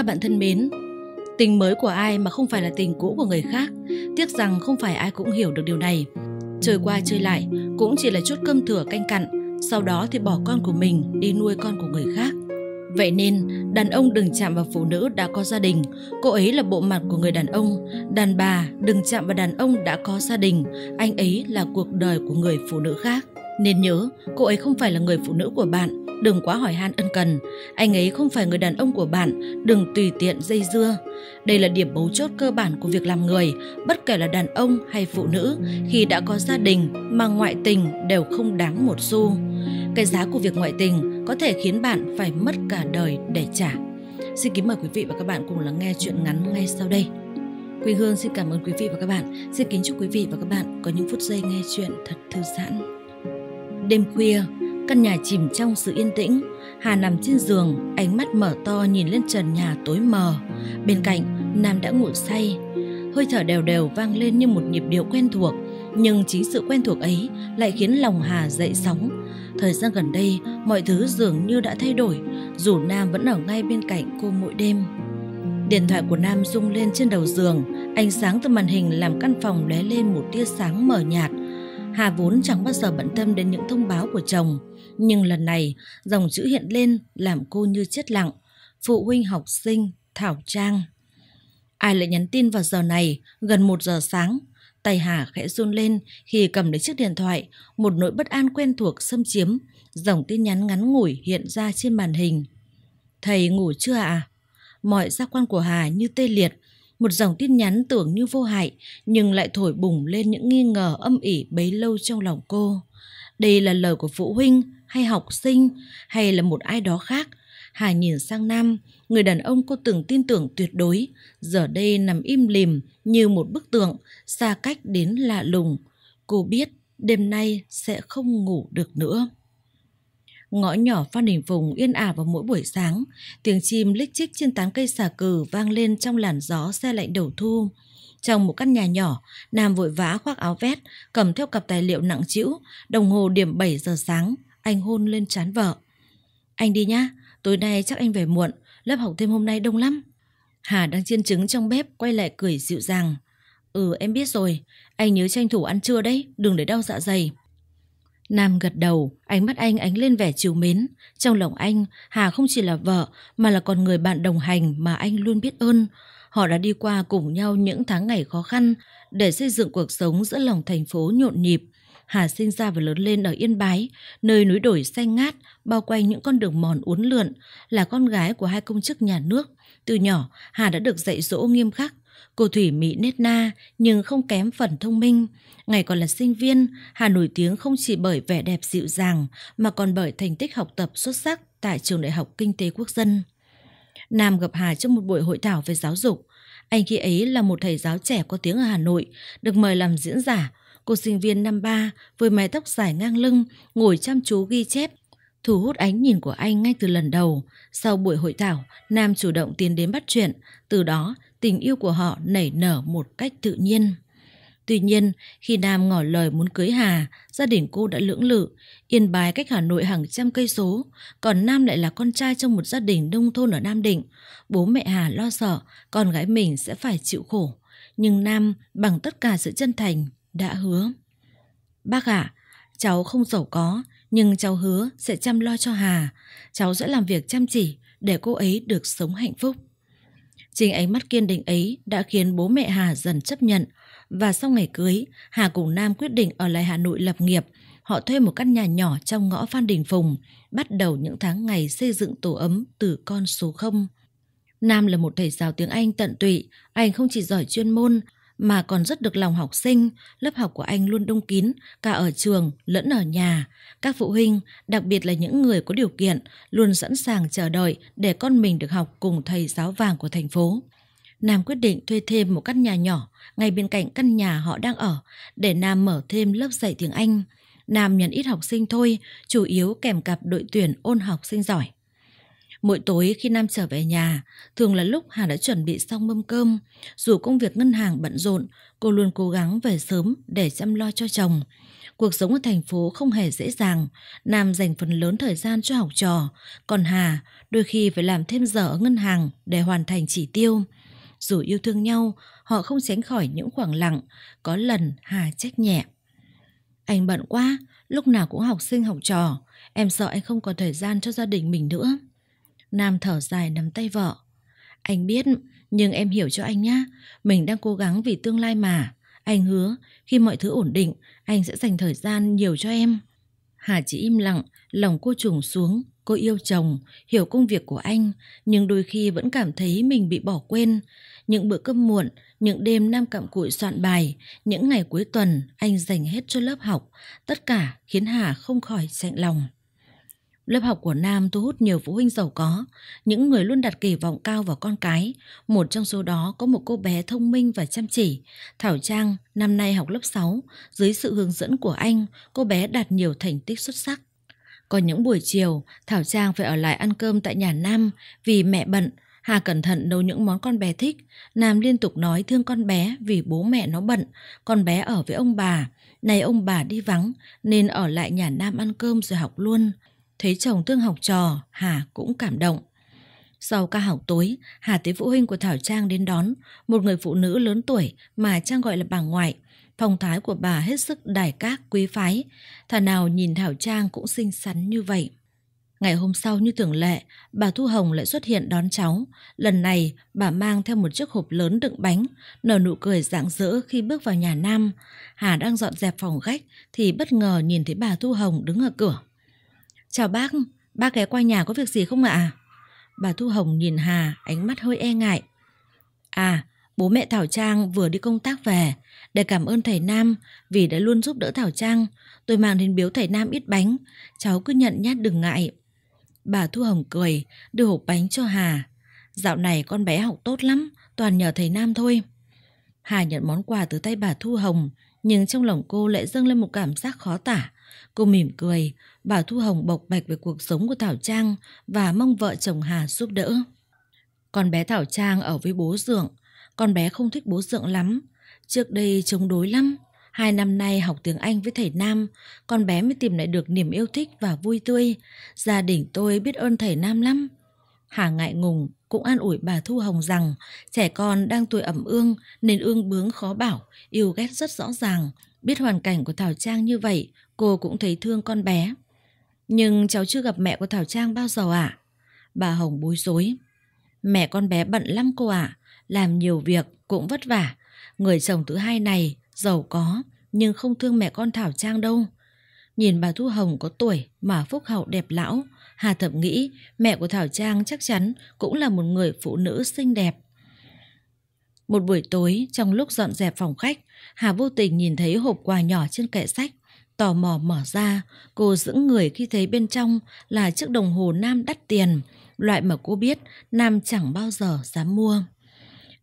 Các bạn thân mến, tình mới của ai mà không phải là tình cũ của người khác, tiếc rằng không phải ai cũng hiểu được điều này. Chơi qua chơi lại cũng chỉ là chút cơm thừa canh cặn, sau đó thì bỏ con của mình đi nuôi con của người khác. Vậy nên, đàn ông đừng chạm vào phụ nữ đã có gia đình, cô ấy là bộ mặt của người đàn ông. Đàn bà đừng chạm vào đàn ông đã có gia đình, anh ấy là cuộc đời của người phụ nữ khác. Nên nhớ, cô ấy không phải là người phụ nữ của bạn, đừng quá hỏi han ân cần. Anh ấy không phải người đàn ông của bạn, đừng tùy tiện dây dưa. Đây là điểm bấu chốt cơ bản của việc làm người, bất kể là đàn ông hay phụ nữ, khi đã có gia đình mà ngoại tình đều không đáng một xu. Cái giá của việc ngoại tình có thể khiến bạn phải mất cả đời để trả. Xin kính mời quý vị và các bạn cùng lắng nghe chuyện ngắn ngay sau đây. Quỳnh Hương xin cảm ơn quý vị và các bạn. Xin kính chúc quý vị và các bạn có những phút giây nghe chuyện thật thư giãn. Đêm khuya, Căn nhà chìm trong sự yên tĩnh, Hà nằm trên giường, ánh mắt mở to nhìn lên trần nhà tối mờ. Bên cạnh, Nam đã ngủ say. Hơi thở đều đều vang lên như một nhịp điệu quen thuộc, nhưng chính sự quen thuộc ấy lại khiến lòng Hà dậy sóng. Thời gian gần đây, mọi thứ dường như đã thay đổi, dù Nam vẫn ở ngay bên cạnh cô mỗi đêm. Điện thoại của Nam rung lên trên đầu giường, ánh sáng từ màn hình làm căn phòng lóe lên một tia sáng mờ nhạt. Hà vốn chẳng bao giờ bận tâm đến những thông báo của chồng, nhưng lần này, dòng chữ hiện lên làm cô như chết lặng. Phụ huynh học sinh, Thảo Trang. Ai lại nhắn tin vào giờ này, gần một giờ sáng. Tay Hà khẽ run lên khi cầm lấy chiếc điện thoại, một nỗi bất an quen thuộc xâm chiếm. Dòng tin nhắn ngắn ngủi hiện ra trên màn hình. Thầy ngủ chưa ạ? À? Mọi giác quan của Hà như tê liệt, một dòng tin nhắn tưởng như vô hại nhưng lại thổi bùng lên những nghi ngờ âm ỉ bấy lâu trong lòng cô. Đây là lời của phụ huynh, hay học sinh hay là một ai đó khác. Hà nhìn sang Nam, người đàn ông cô từng tin tưởng tuyệt đối, giờ đây nằm im lìm như một bức tượng, xa cách đến lạ lùng. Cô biết đêm nay sẽ không ngủ được nữa. Ngõ nhỏ Phan Đình Phùng yên ả vào mỗi buổi sáng, tiếng chim lích chích trên tán cây xà cừ vang lên trong làn gió xe lạnh đầu thu. Trong một căn nhà nhỏ, Nam vội vã khoác áo vét, cầm theo cặp tài liệu nặng trĩu, đồng hồ điểm 7 giờ sáng anh hôn lên trán vợ. Anh đi nhá, tối nay chắc anh về muộn, lớp học thêm hôm nay đông lắm. Hà đang chiên trứng trong bếp quay lại cười dịu dàng. Ừ em biết rồi, anh nhớ tranh thủ ăn trưa đấy, đừng để đau dạ dày. Nam gật đầu, ánh mắt anh ánh lên vẻ chiều mến. Trong lòng anh, Hà không chỉ là vợ mà là còn người bạn đồng hành mà anh luôn biết ơn. Họ đã đi qua cùng nhau những tháng ngày khó khăn để xây dựng cuộc sống giữa lòng thành phố nhộn nhịp. Hà sinh ra và lớn lên ở Yên Bái, nơi núi đồi xanh ngát, bao quanh những con đường mòn uốn lượn, là con gái của hai công chức nhà nước. Từ nhỏ, Hà đã được dạy dỗ nghiêm khắc. Cô Thủy Mỹ nết na, nhưng không kém phần thông minh. Ngày còn là sinh viên, Hà nổi tiếng không chỉ bởi vẻ đẹp dịu dàng, mà còn bởi thành tích học tập xuất sắc tại Trường Đại học Kinh tế Quốc dân. Nam gặp Hà trong một buổi hội thảo về giáo dục. Anh khi ấy là một thầy giáo trẻ có tiếng ở Hà Nội, được mời làm diễn giả, Cô sinh viên năm ba với mái tóc dài ngang lưng, ngồi chăm chú ghi chép, thu hút ánh nhìn của anh ngay từ lần đầu. Sau buổi hội thảo, Nam chủ động tiến đến bắt chuyện, từ đó tình yêu của họ nảy nở một cách tự nhiên. Tuy nhiên, khi Nam ngỏ lời muốn cưới Hà, gia đình cô đã lưỡng lự, yên bái cách Hà Nội hàng trăm cây số, còn Nam lại là con trai trong một gia đình nông thôn ở Nam Định. Bố mẹ Hà lo sợ con gái mình sẽ phải chịu khổ, nhưng Nam bằng tất cả sự chân thành đã hứa. Bác ạ, à, cháu không giàu có, nhưng cháu hứa sẽ chăm lo cho Hà. Cháu sẽ làm việc chăm chỉ để cô ấy được sống hạnh phúc. Chính ánh mắt kiên định ấy đã khiến bố mẹ Hà dần chấp nhận. Và sau ngày cưới, Hà cùng Nam quyết định ở lại Hà Nội lập nghiệp. Họ thuê một căn nhà nhỏ trong ngõ Phan Đình Phùng, bắt đầu những tháng ngày xây dựng tổ ấm từ con số 0. Nam là một thầy giáo tiếng Anh tận tụy, anh không chỉ giỏi chuyên môn, mà còn rất được lòng học sinh, lớp học của anh luôn đông kín, cả ở trường lẫn ở nhà. Các phụ huynh, đặc biệt là những người có điều kiện, luôn sẵn sàng chờ đợi để con mình được học cùng thầy giáo vàng của thành phố. Nam quyết định thuê thêm một căn nhà nhỏ ngay bên cạnh căn nhà họ đang ở để Nam mở thêm lớp dạy tiếng Anh. Nam nhận ít học sinh thôi, chủ yếu kèm cặp đội tuyển ôn học sinh giỏi. Mỗi tối khi Nam trở về nhà, thường là lúc Hà đã chuẩn bị xong mâm cơm. Dù công việc ngân hàng bận rộn, cô luôn cố gắng về sớm để chăm lo cho chồng. Cuộc sống ở thành phố không hề dễ dàng, Nam dành phần lớn thời gian cho học trò, còn Hà đôi khi phải làm thêm giờ ở ngân hàng để hoàn thành chỉ tiêu. Dù yêu thương nhau, họ không tránh khỏi những khoảng lặng, có lần Hà trách nhẹ. Anh bận quá, lúc nào cũng học sinh học trò, em sợ anh không còn thời gian cho gia đình mình nữa. Nam thở dài nắm tay vợ. Anh biết, nhưng em hiểu cho anh nhé. Mình đang cố gắng vì tương lai mà. Anh hứa, khi mọi thứ ổn định, anh sẽ dành thời gian nhiều cho em. Hà chỉ im lặng, lòng cô trùng xuống. Cô yêu chồng, hiểu công việc của anh, nhưng đôi khi vẫn cảm thấy mình bị bỏ quên. Những bữa cơm muộn, những đêm Nam cặm cụi soạn bài, những ngày cuối tuần anh dành hết cho lớp học, tất cả khiến Hà không khỏi sạnh lòng. Lớp học của Nam thu hút nhiều phụ huynh giàu có, những người luôn đặt kỳ vọng cao vào con cái. Một trong số đó có một cô bé thông minh và chăm chỉ. Thảo Trang, năm nay học lớp 6, dưới sự hướng dẫn của anh, cô bé đạt nhiều thành tích xuất sắc. Còn những buổi chiều, Thảo Trang phải ở lại ăn cơm tại nhà Nam vì mẹ bận, Hà cẩn thận nấu những món con bé thích. Nam liên tục nói thương con bé vì bố mẹ nó bận, con bé ở với ông bà. Này ông bà đi vắng nên ở lại nhà Nam ăn cơm rồi học luôn thấy chồng tương học trò, Hà cũng cảm động. Sau ca học tối, Hà tới phụ huynh của Thảo Trang đến đón, một người phụ nữ lớn tuổi mà Trang gọi là bà ngoại. Phong thái của bà hết sức đài các quý phái, thà nào nhìn Thảo Trang cũng xinh xắn như vậy. Ngày hôm sau như thường lệ, bà Thu Hồng lại xuất hiện đón cháu. Lần này, bà mang theo một chiếc hộp lớn đựng bánh, nở nụ cười rạng rỡ khi bước vào nhà Nam. Hà đang dọn dẹp phòng khách thì bất ngờ nhìn thấy bà Thu Hồng đứng ở cửa. Chào bác, bác ghé qua nhà có việc gì không ạ? À? Bà Thu Hồng nhìn Hà, ánh mắt hơi e ngại. À, bố mẹ Thảo Trang vừa đi công tác về. Để cảm ơn thầy Nam vì đã luôn giúp đỡ Thảo Trang, tôi mang đến biếu thầy Nam ít bánh. Cháu cứ nhận nhát đừng ngại. Bà Thu Hồng cười, đưa hộp bánh cho Hà. Dạo này con bé học tốt lắm, toàn nhờ thầy Nam thôi. Hà nhận món quà từ tay bà Thu Hồng, nhưng trong lòng cô lại dâng lên một cảm giác khó tả. Cô mỉm cười, bà Thu Hồng bộc bạch về cuộc sống của Thảo Trang và mong vợ chồng Hà giúp đỡ. Con bé Thảo Trang ở với bố Dượng, con bé không thích bố Dượng lắm, trước đây chống đối lắm. Hai năm nay học tiếng Anh với thầy Nam, con bé mới tìm lại được niềm yêu thích và vui tươi. Gia đình tôi biết ơn thầy Nam lắm. Hà ngại ngùng cũng an ủi bà Thu Hồng rằng trẻ con đang tuổi ẩm ương nên ương bướng khó bảo, yêu ghét rất rõ ràng. Biết hoàn cảnh của Thảo Trang như vậy, cô cũng thấy thương con bé. Nhưng cháu chưa gặp mẹ của Thảo Trang bao giờ ạ? Bà Hồng bối rối. Mẹ con bé bận lắm cô ạ, làm nhiều việc cũng vất vả. Người chồng thứ hai này giàu có nhưng không thương mẹ con Thảo Trang đâu. Nhìn bà Thu Hồng có tuổi mà phúc hậu đẹp lão, Hà Thẩm nghĩ mẹ của Thảo Trang chắc chắn cũng là một người phụ nữ xinh đẹp. Một buổi tối, trong lúc dọn dẹp phòng khách, Hà vô tình nhìn thấy hộp quà nhỏ trên kệ sách. Tò mò mở ra, cô giữ người khi thấy bên trong là chiếc đồng hồ nam đắt tiền, loại mà cô biết nam chẳng bao giờ dám mua.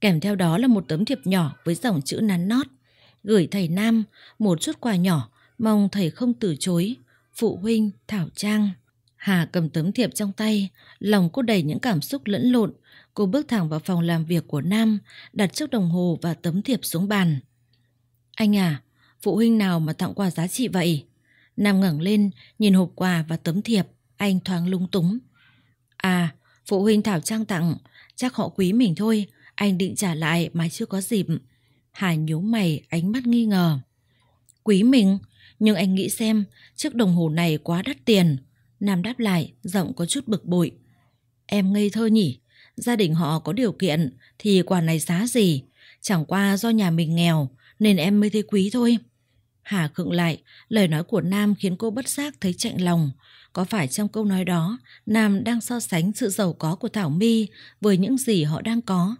Kèm theo đó là một tấm thiệp nhỏ với dòng chữ nắn nót. Gửi thầy Nam một chút quà nhỏ, mong thầy không từ chối. Phụ huynh Thảo Trang. Hà cầm tấm thiệp trong tay, lòng cô đầy những cảm xúc lẫn lộn. Cô bước thẳng vào phòng làm việc của Nam, đặt chiếc đồng hồ và tấm thiệp xuống bàn. Anh à, phụ huynh nào mà tặng quà giá trị vậy? Nam ngẩng lên, nhìn hộp quà và tấm thiệp, anh thoáng lung túng. À, phụ huynh Thảo Trang tặng, chắc họ quý mình thôi, anh định trả lại mà chưa có dịp. Hà nhíu mày, ánh mắt nghi ngờ. Quý mình, nhưng anh nghĩ xem, chiếc đồng hồ này quá đắt tiền. Nam đáp lại, giọng có chút bực bội. Em ngây thơ nhỉ, gia đình họ có điều kiện thì quà này giá gì? Chẳng qua do nhà mình nghèo nên em mới thấy quý thôi. Hà khựng lại, lời nói của Nam khiến cô bất giác thấy chạnh lòng. Có phải trong câu nói đó, Nam đang so sánh sự giàu có của Thảo My với những gì họ đang có?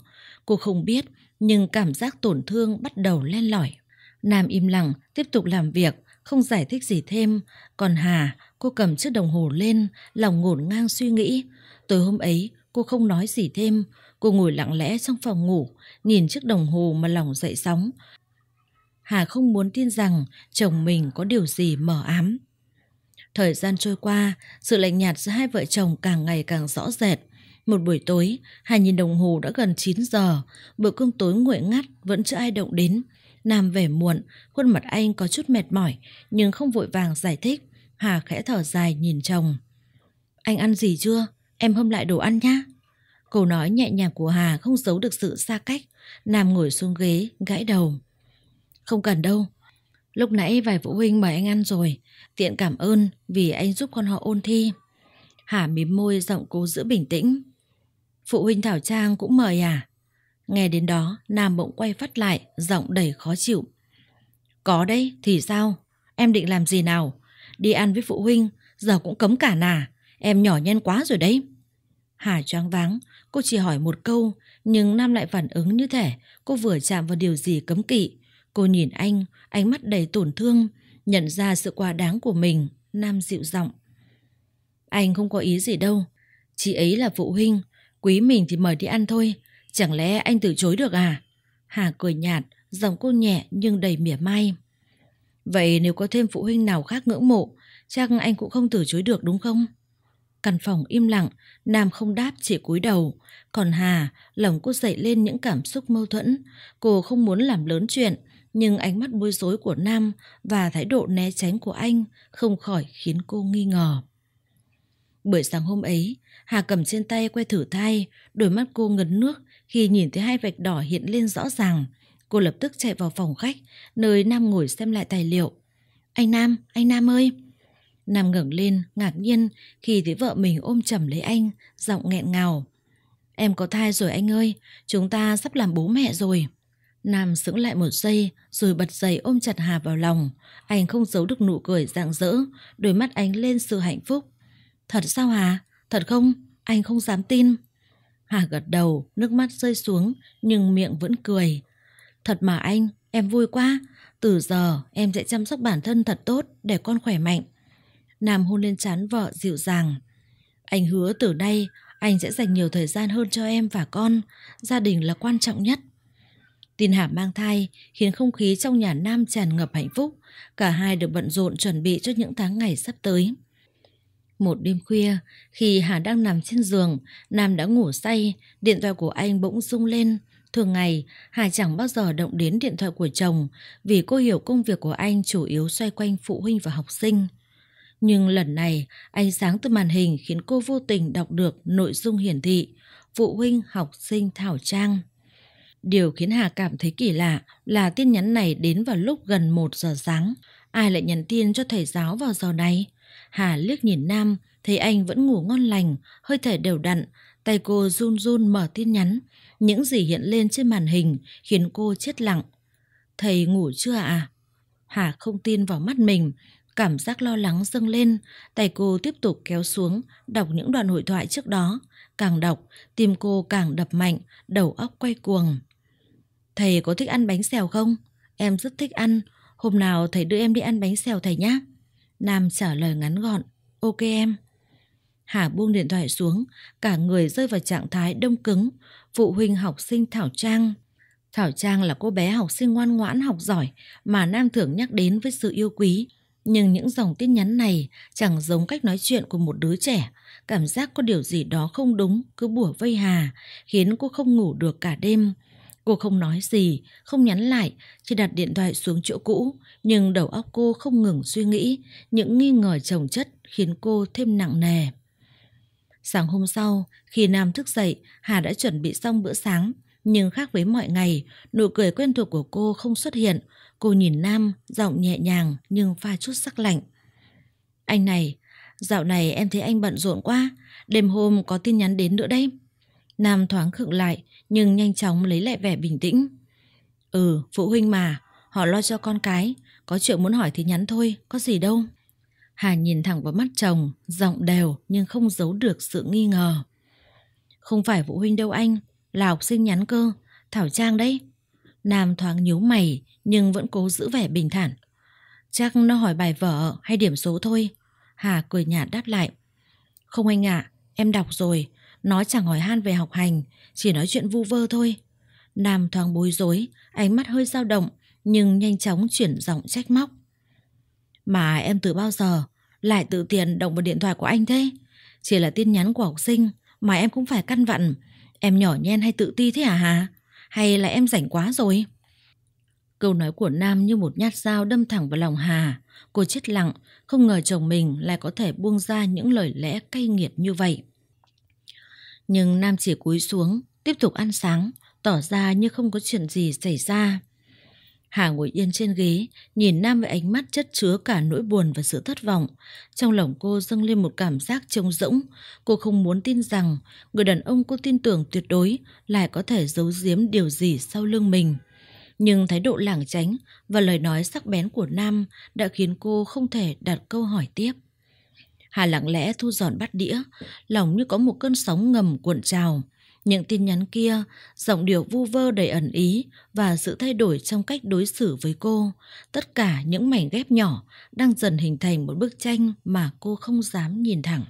Cô không biết, nhưng cảm giác tổn thương bắt đầu len lỏi. Nam im lặng, tiếp tục làm việc, không giải thích gì thêm. Còn Hà, cô cầm chiếc đồng hồ lên, lòng ngổn ngang suy nghĩ. Tối hôm ấy, cô không nói gì thêm. Cô ngồi lặng lẽ trong phòng ngủ, nhìn chiếc đồng hồ mà lòng dậy sóng. Hà không muốn tin rằng chồng mình có điều gì mờ ám. Thời gian trôi qua, sự lạnh nhạt giữa hai vợ chồng càng ngày càng rõ rệt. Một buổi tối, Hà nhìn đồng hồ đã gần 9 giờ, bữa cơm tối nguội ngắt vẫn chưa ai động đến. Nam về muộn, khuôn mặt anh có chút mệt mỏi nhưng không vội vàng giải thích. Hà khẽ thở dài nhìn chồng. Anh ăn gì chưa? Em hâm lại đồ ăn nhá. Câu nói nhẹ nhàng của Hà không giấu được sự xa cách. Nam ngồi xuống ghế, gãi đầu. Không cần đâu. Lúc nãy vài phụ huynh mời anh ăn rồi. Tiện cảm ơn vì anh giúp con họ ôn thi. Hà mím môi giọng cố giữ bình tĩnh. Phụ huynh Thảo Trang cũng mời à? Nghe đến đó, Nam bỗng quay phát lại, giọng đầy khó chịu. Có đấy, thì sao? Em định làm gì nào? Đi ăn với phụ huynh, giờ cũng cấm cả nà. Em nhỏ nhen quá rồi đấy. Hà choáng váng, cô chỉ hỏi một câu, nhưng Nam lại phản ứng như thể cô vừa chạm vào điều gì cấm kỵ, Cô nhìn anh, ánh mắt đầy tổn thương, nhận ra sự quá đáng của mình, Nam dịu giọng. Anh không có ý gì đâu, chị ấy là phụ huynh, quý mình thì mời đi ăn thôi, chẳng lẽ anh từ chối được à? Hà cười nhạt, giọng cô nhẹ nhưng đầy mỉa mai. Vậy nếu có thêm phụ huynh nào khác ngưỡng mộ, chắc anh cũng không từ chối được đúng không? Căn phòng im lặng, Nam không đáp chỉ cúi đầu. Còn Hà, lòng cô dậy lên những cảm xúc mâu thuẫn. Cô không muốn làm lớn chuyện, nhưng ánh mắt bối rối của Nam và thái độ né tránh của anh không khỏi khiến cô nghi ngờ. Buổi sáng hôm ấy, Hà cầm trên tay que thử thai, đôi mắt cô ngấn nước khi nhìn thấy hai vạch đỏ hiện lên rõ ràng. Cô lập tức chạy vào phòng khách, nơi Nam ngồi xem lại tài liệu. Anh Nam, anh Nam ơi! Nam ngẩng lên, ngạc nhiên khi thấy vợ mình ôm chầm lấy anh, giọng nghẹn ngào. Em có thai rồi anh ơi, chúng ta sắp làm bố mẹ rồi. Nam sững lại một giây rồi bật dậy ôm chặt Hà vào lòng. Anh không giấu được nụ cười rạng rỡ, đôi mắt anh lên sự hạnh phúc. Thật sao Hà? Thật không? Anh không dám tin. Hà gật đầu, nước mắt rơi xuống nhưng miệng vẫn cười. Thật mà anh, em vui quá. Từ giờ em sẽ chăm sóc bản thân thật tốt để con khỏe mạnh. Nam hôn lên trán vợ dịu dàng. Anh hứa từ nay anh sẽ dành nhiều thời gian hơn cho em và con. Gia đình là quan trọng nhất. Tin Hà mang thai khiến không khí trong nhà Nam tràn ngập hạnh phúc. Cả hai được bận rộn chuẩn bị cho những tháng ngày sắp tới. Một đêm khuya, khi Hà đang nằm trên giường, Nam đã ngủ say, điện thoại của anh bỗng rung lên. Thường ngày, Hà chẳng bao giờ động đến điện thoại của chồng vì cô hiểu công việc của anh chủ yếu xoay quanh phụ huynh và học sinh. Nhưng lần này, ánh sáng từ màn hình khiến cô vô tình đọc được nội dung hiển thị phụ huynh học sinh Thảo Trang. Điều khiến Hà cảm thấy kỳ lạ là tin nhắn này đến vào lúc gần 1 giờ sáng. Ai lại nhắn tin cho thầy giáo vào giờ này? Hà liếc nhìn Nam, thấy anh vẫn ngủ ngon lành, hơi thở đều đặn, tay cô run run mở tin nhắn. Những gì hiện lên trên màn hình khiến cô chết lặng. Thầy ngủ chưa à? Hà không tin vào mắt mình, cảm giác lo lắng dâng lên, tay cô tiếp tục kéo xuống, đọc những đoạn hội thoại trước đó. Càng đọc, tim cô càng đập mạnh, đầu óc quay cuồng. Thầy có thích ăn bánh xèo không? Em rất thích ăn. Hôm nào thầy đưa em đi ăn bánh xèo thầy nhé. Nam trả lời ngắn gọn. Ok em. Hà buông điện thoại xuống, cả người rơi vào trạng thái đông cứng. Phụ huynh học sinh Thảo Trang. Thảo Trang là cô bé học sinh ngoan ngoãn học giỏi mà Nam thường nhắc đến với sự yêu quý. Nhưng những dòng tin nhắn này chẳng giống cách nói chuyện của một đứa trẻ. Cảm giác có điều gì đó không đúng cứ bủa vây Hà, khiến cô không ngủ được cả đêm. Cô không nói gì, không nhắn lại, chỉ đặt điện thoại xuống chỗ cũ, nhưng đầu óc cô không ngừng suy nghĩ, những nghi ngờ chồng chất khiến cô thêm nặng nề. Sáng hôm sau, khi Nam thức dậy, Hà đã chuẩn bị xong bữa sáng, nhưng khác với mọi ngày, nụ cười quen thuộc của cô không xuất hiện. Cô nhìn Nam, giọng nhẹ nhàng nhưng pha chút sắc lạnh. Anh này, dạo này em thấy anh bận rộn quá, đêm hôm có tin nhắn đến nữa đấy. Nam thoáng khựng lại, nhưng nhanh chóng lấy lại vẻ bình tĩnh. Ừ, phụ huynh mà, họ lo cho con cái, có chuyện muốn hỏi thì nhắn thôi, có gì đâu. Hà nhìn thẳng vào mắt chồng, giọng đều nhưng không giấu được sự nghi ngờ. Không phải phụ huynh đâu anh, là học sinh nhắn cơ, Thảo Trang đấy. Nam thoáng nhíu mày nhưng vẫn cố giữ vẻ bình thản. Chắc nó hỏi bài vở hay điểm số thôi. Hà cười nhạt đáp lại. Không anh ạ, à, em đọc rồi, nó chẳng hỏi han về học hành, chỉ nói chuyện vu vơ thôi. Nam thoáng bối rối, ánh mắt hơi dao động, nhưng nhanh chóng chuyển giọng trách móc. Mà em từ bao giờ lại tự tiền động vào điện thoại của anh thế? Chỉ là tin nhắn của học sinh mà em cũng phải căn vặn. Em nhỏ nhen hay tự ti thế à hà? Hay là em rảnh quá rồi? Câu nói của Nam như một nhát dao đâm thẳng vào lòng Hà. Cô chết lặng, không ngờ chồng mình lại có thể buông ra những lời lẽ cay nghiệt như vậy. Nhưng Nam chỉ cúi xuống, tiếp tục ăn sáng, tỏ ra như không có chuyện gì xảy ra. Hà ngồi yên trên ghế, nhìn Nam với ánh mắt chất chứa cả nỗi buồn và sự thất vọng. Trong lòng cô dâng lên một cảm giác trống rỗng. Cô không muốn tin rằng người đàn ông cô tin tưởng tuyệt đối lại có thể giấu giếm điều gì sau lưng mình. Nhưng thái độ lảng tránh và lời nói sắc bén của Nam đã khiến cô không thể đặt câu hỏi tiếp. Hà lặng lẽ thu dọn bát đĩa, lòng như có một cơn sóng ngầm cuộn trào. Những tin nhắn kia, giọng điệu vu vơ đầy ẩn ý và sự thay đổi trong cách đối xử với cô, tất cả những mảnh ghép nhỏ đang dần hình thành một bức tranh mà cô không dám nhìn thẳng.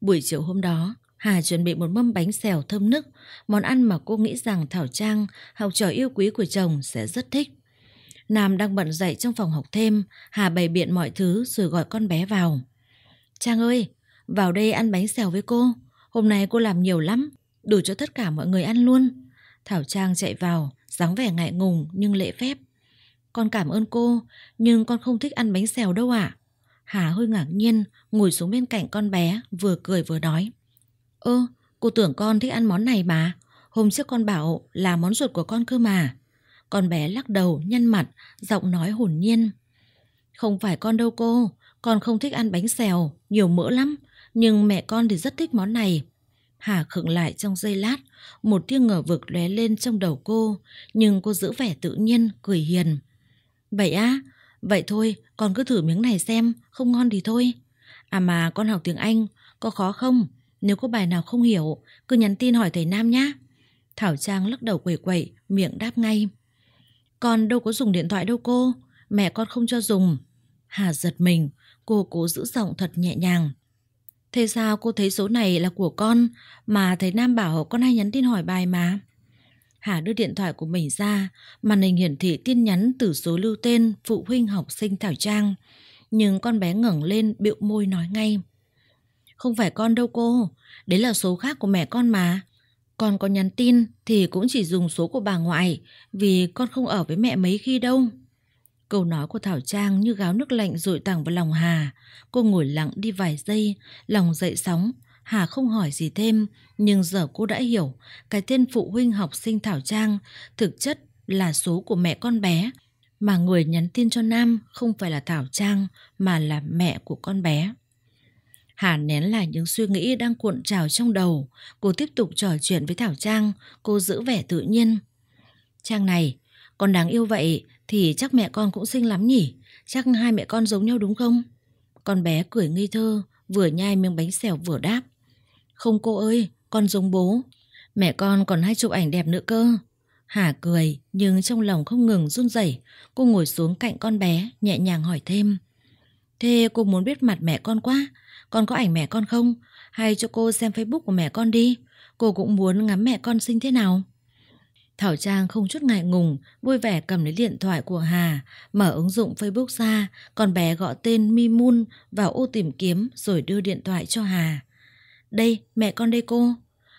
Buổi chiều hôm đó, Hà chuẩn bị một mâm bánh xèo thơm nức, món ăn mà cô nghĩ rằng Thảo Trang, học trò yêu quý của chồng sẽ rất thích. Nam đang bận dạy trong phòng học thêm, Hà bày biện mọi thứ rồi gọi con bé vào. Trang ơi, vào đây ăn bánh xèo với cô. Hôm nay cô làm nhiều lắm, đủ cho tất cả mọi người ăn luôn. Thảo Trang chạy vào, dáng vẻ ngại ngùng nhưng lễ phép. Con cảm ơn cô, nhưng con không thích ăn bánh xèo đâu ạ. À? Hà hơi ngạc nhiên, ngồi xuống bên cạnh con bé, vừa cười vừa nói. Ơ, cô tưởng con thích ăn món này mà. Hôm trước con bảo là món ruột của con cơ mà. Con bé lắc đầu, nhăn mặt, giọng nói hồn nhiên. Không phải con đâu cô, con không thích ăn bánh xèo, nhiều mỡ lắm, nhưng mẹ con thì rất thích món này. Hà khựng lại trong giây lát, một tia ngờ vực lóe lên trong đầu cô, nhưng cô giữ vẻ tự nhiên, cười hiền. Vậy á, vậy thôi, con cứ thử miếng này xem, không ngon thì thôi. À mà con học tiếng Anh, có khó không? Nếu có bài nào không hiểu, cứ nhắn tin hỏi thầy Nam nhé. Thảo Trang lắc đầu quẩy quẩy, miệng đáp ngay. Con đâu có dùng điện thoại đâu cô, mẹ con không cho dùng. Hà giật mình, cô cố giữ giọng thật nhẹ nhàng. Thế sao cô thấy số này là của con mà thấy Nam bảo con hay nhắn tin hỏi bài mà? Hà đưa điện thoại của mình ra, màn hình hiển thị tin nhắn từ số lưu tên phụ huynh học sinh Thảo Trang. Nhưng con bé ngẩng lên biểu môi nói ngay. Không phải con đâu cô, đấy là số khác của mẹ con mà. Con có nhắn tin thì cũng chỉ dùng số của bà ngoại vì con không ở với mẹ mấy khi đâu. Câu nói của Thảo Trang như gáo nước lạnh rội thẳng vào lòng Hà. Cô ngồi lặng đi vài giây, lòng dậy sóng. Hà không hỏi gì thêm, nhưng giờ cô đã hiểu cái tên phụ huynh học sinh Thảo Trang thực chất là số của mẹ con bé. Mà người nhắn tin cho Nam không phải là Thảo Trang mà là mẹ của con bé. Hà nén lại những suy nghĩ đang cuộn trào trong đầu. Cô tiếp tục trò chuyện với Thảo Trang. Cô giữ vẻ tự nhiên. Trang này, con đáng yêu vậy thì chắc mẹ con cũng xinh lắm nhỉ? Chắc hai mẹ con giống nhau đúng không? Con bé cười ngây thơ, vừa nhai miếng bánh xèo vừa đáp. Không cô ơi, con giống bố. Mẹ con còn hay chụp ảnh đẹp nữa cơ. Hà cười, nhưng trong lòng không ngừng run rẩy. Cô ngồi xuống cạnh con bé, nhẹ nhàng hỏi thêm. Thế cô muốn biết mặt mẹ con quá, con có ảnh mẹ con không? Hay cho cô xem Facebook của mẹ con đi. Cô cũng muốn ngắm mẹ con xinh thế nào. Thảo Trang không chút ngại ngùng, vui vẻ cầm lấy điện thoại của Hà, mở ứng dụng Facebook ra, con bé gọi tên mi Mimun vào ô tìm kiếm rồi đưa điện thoại cho Hà. Đây, mẹ con đây cô.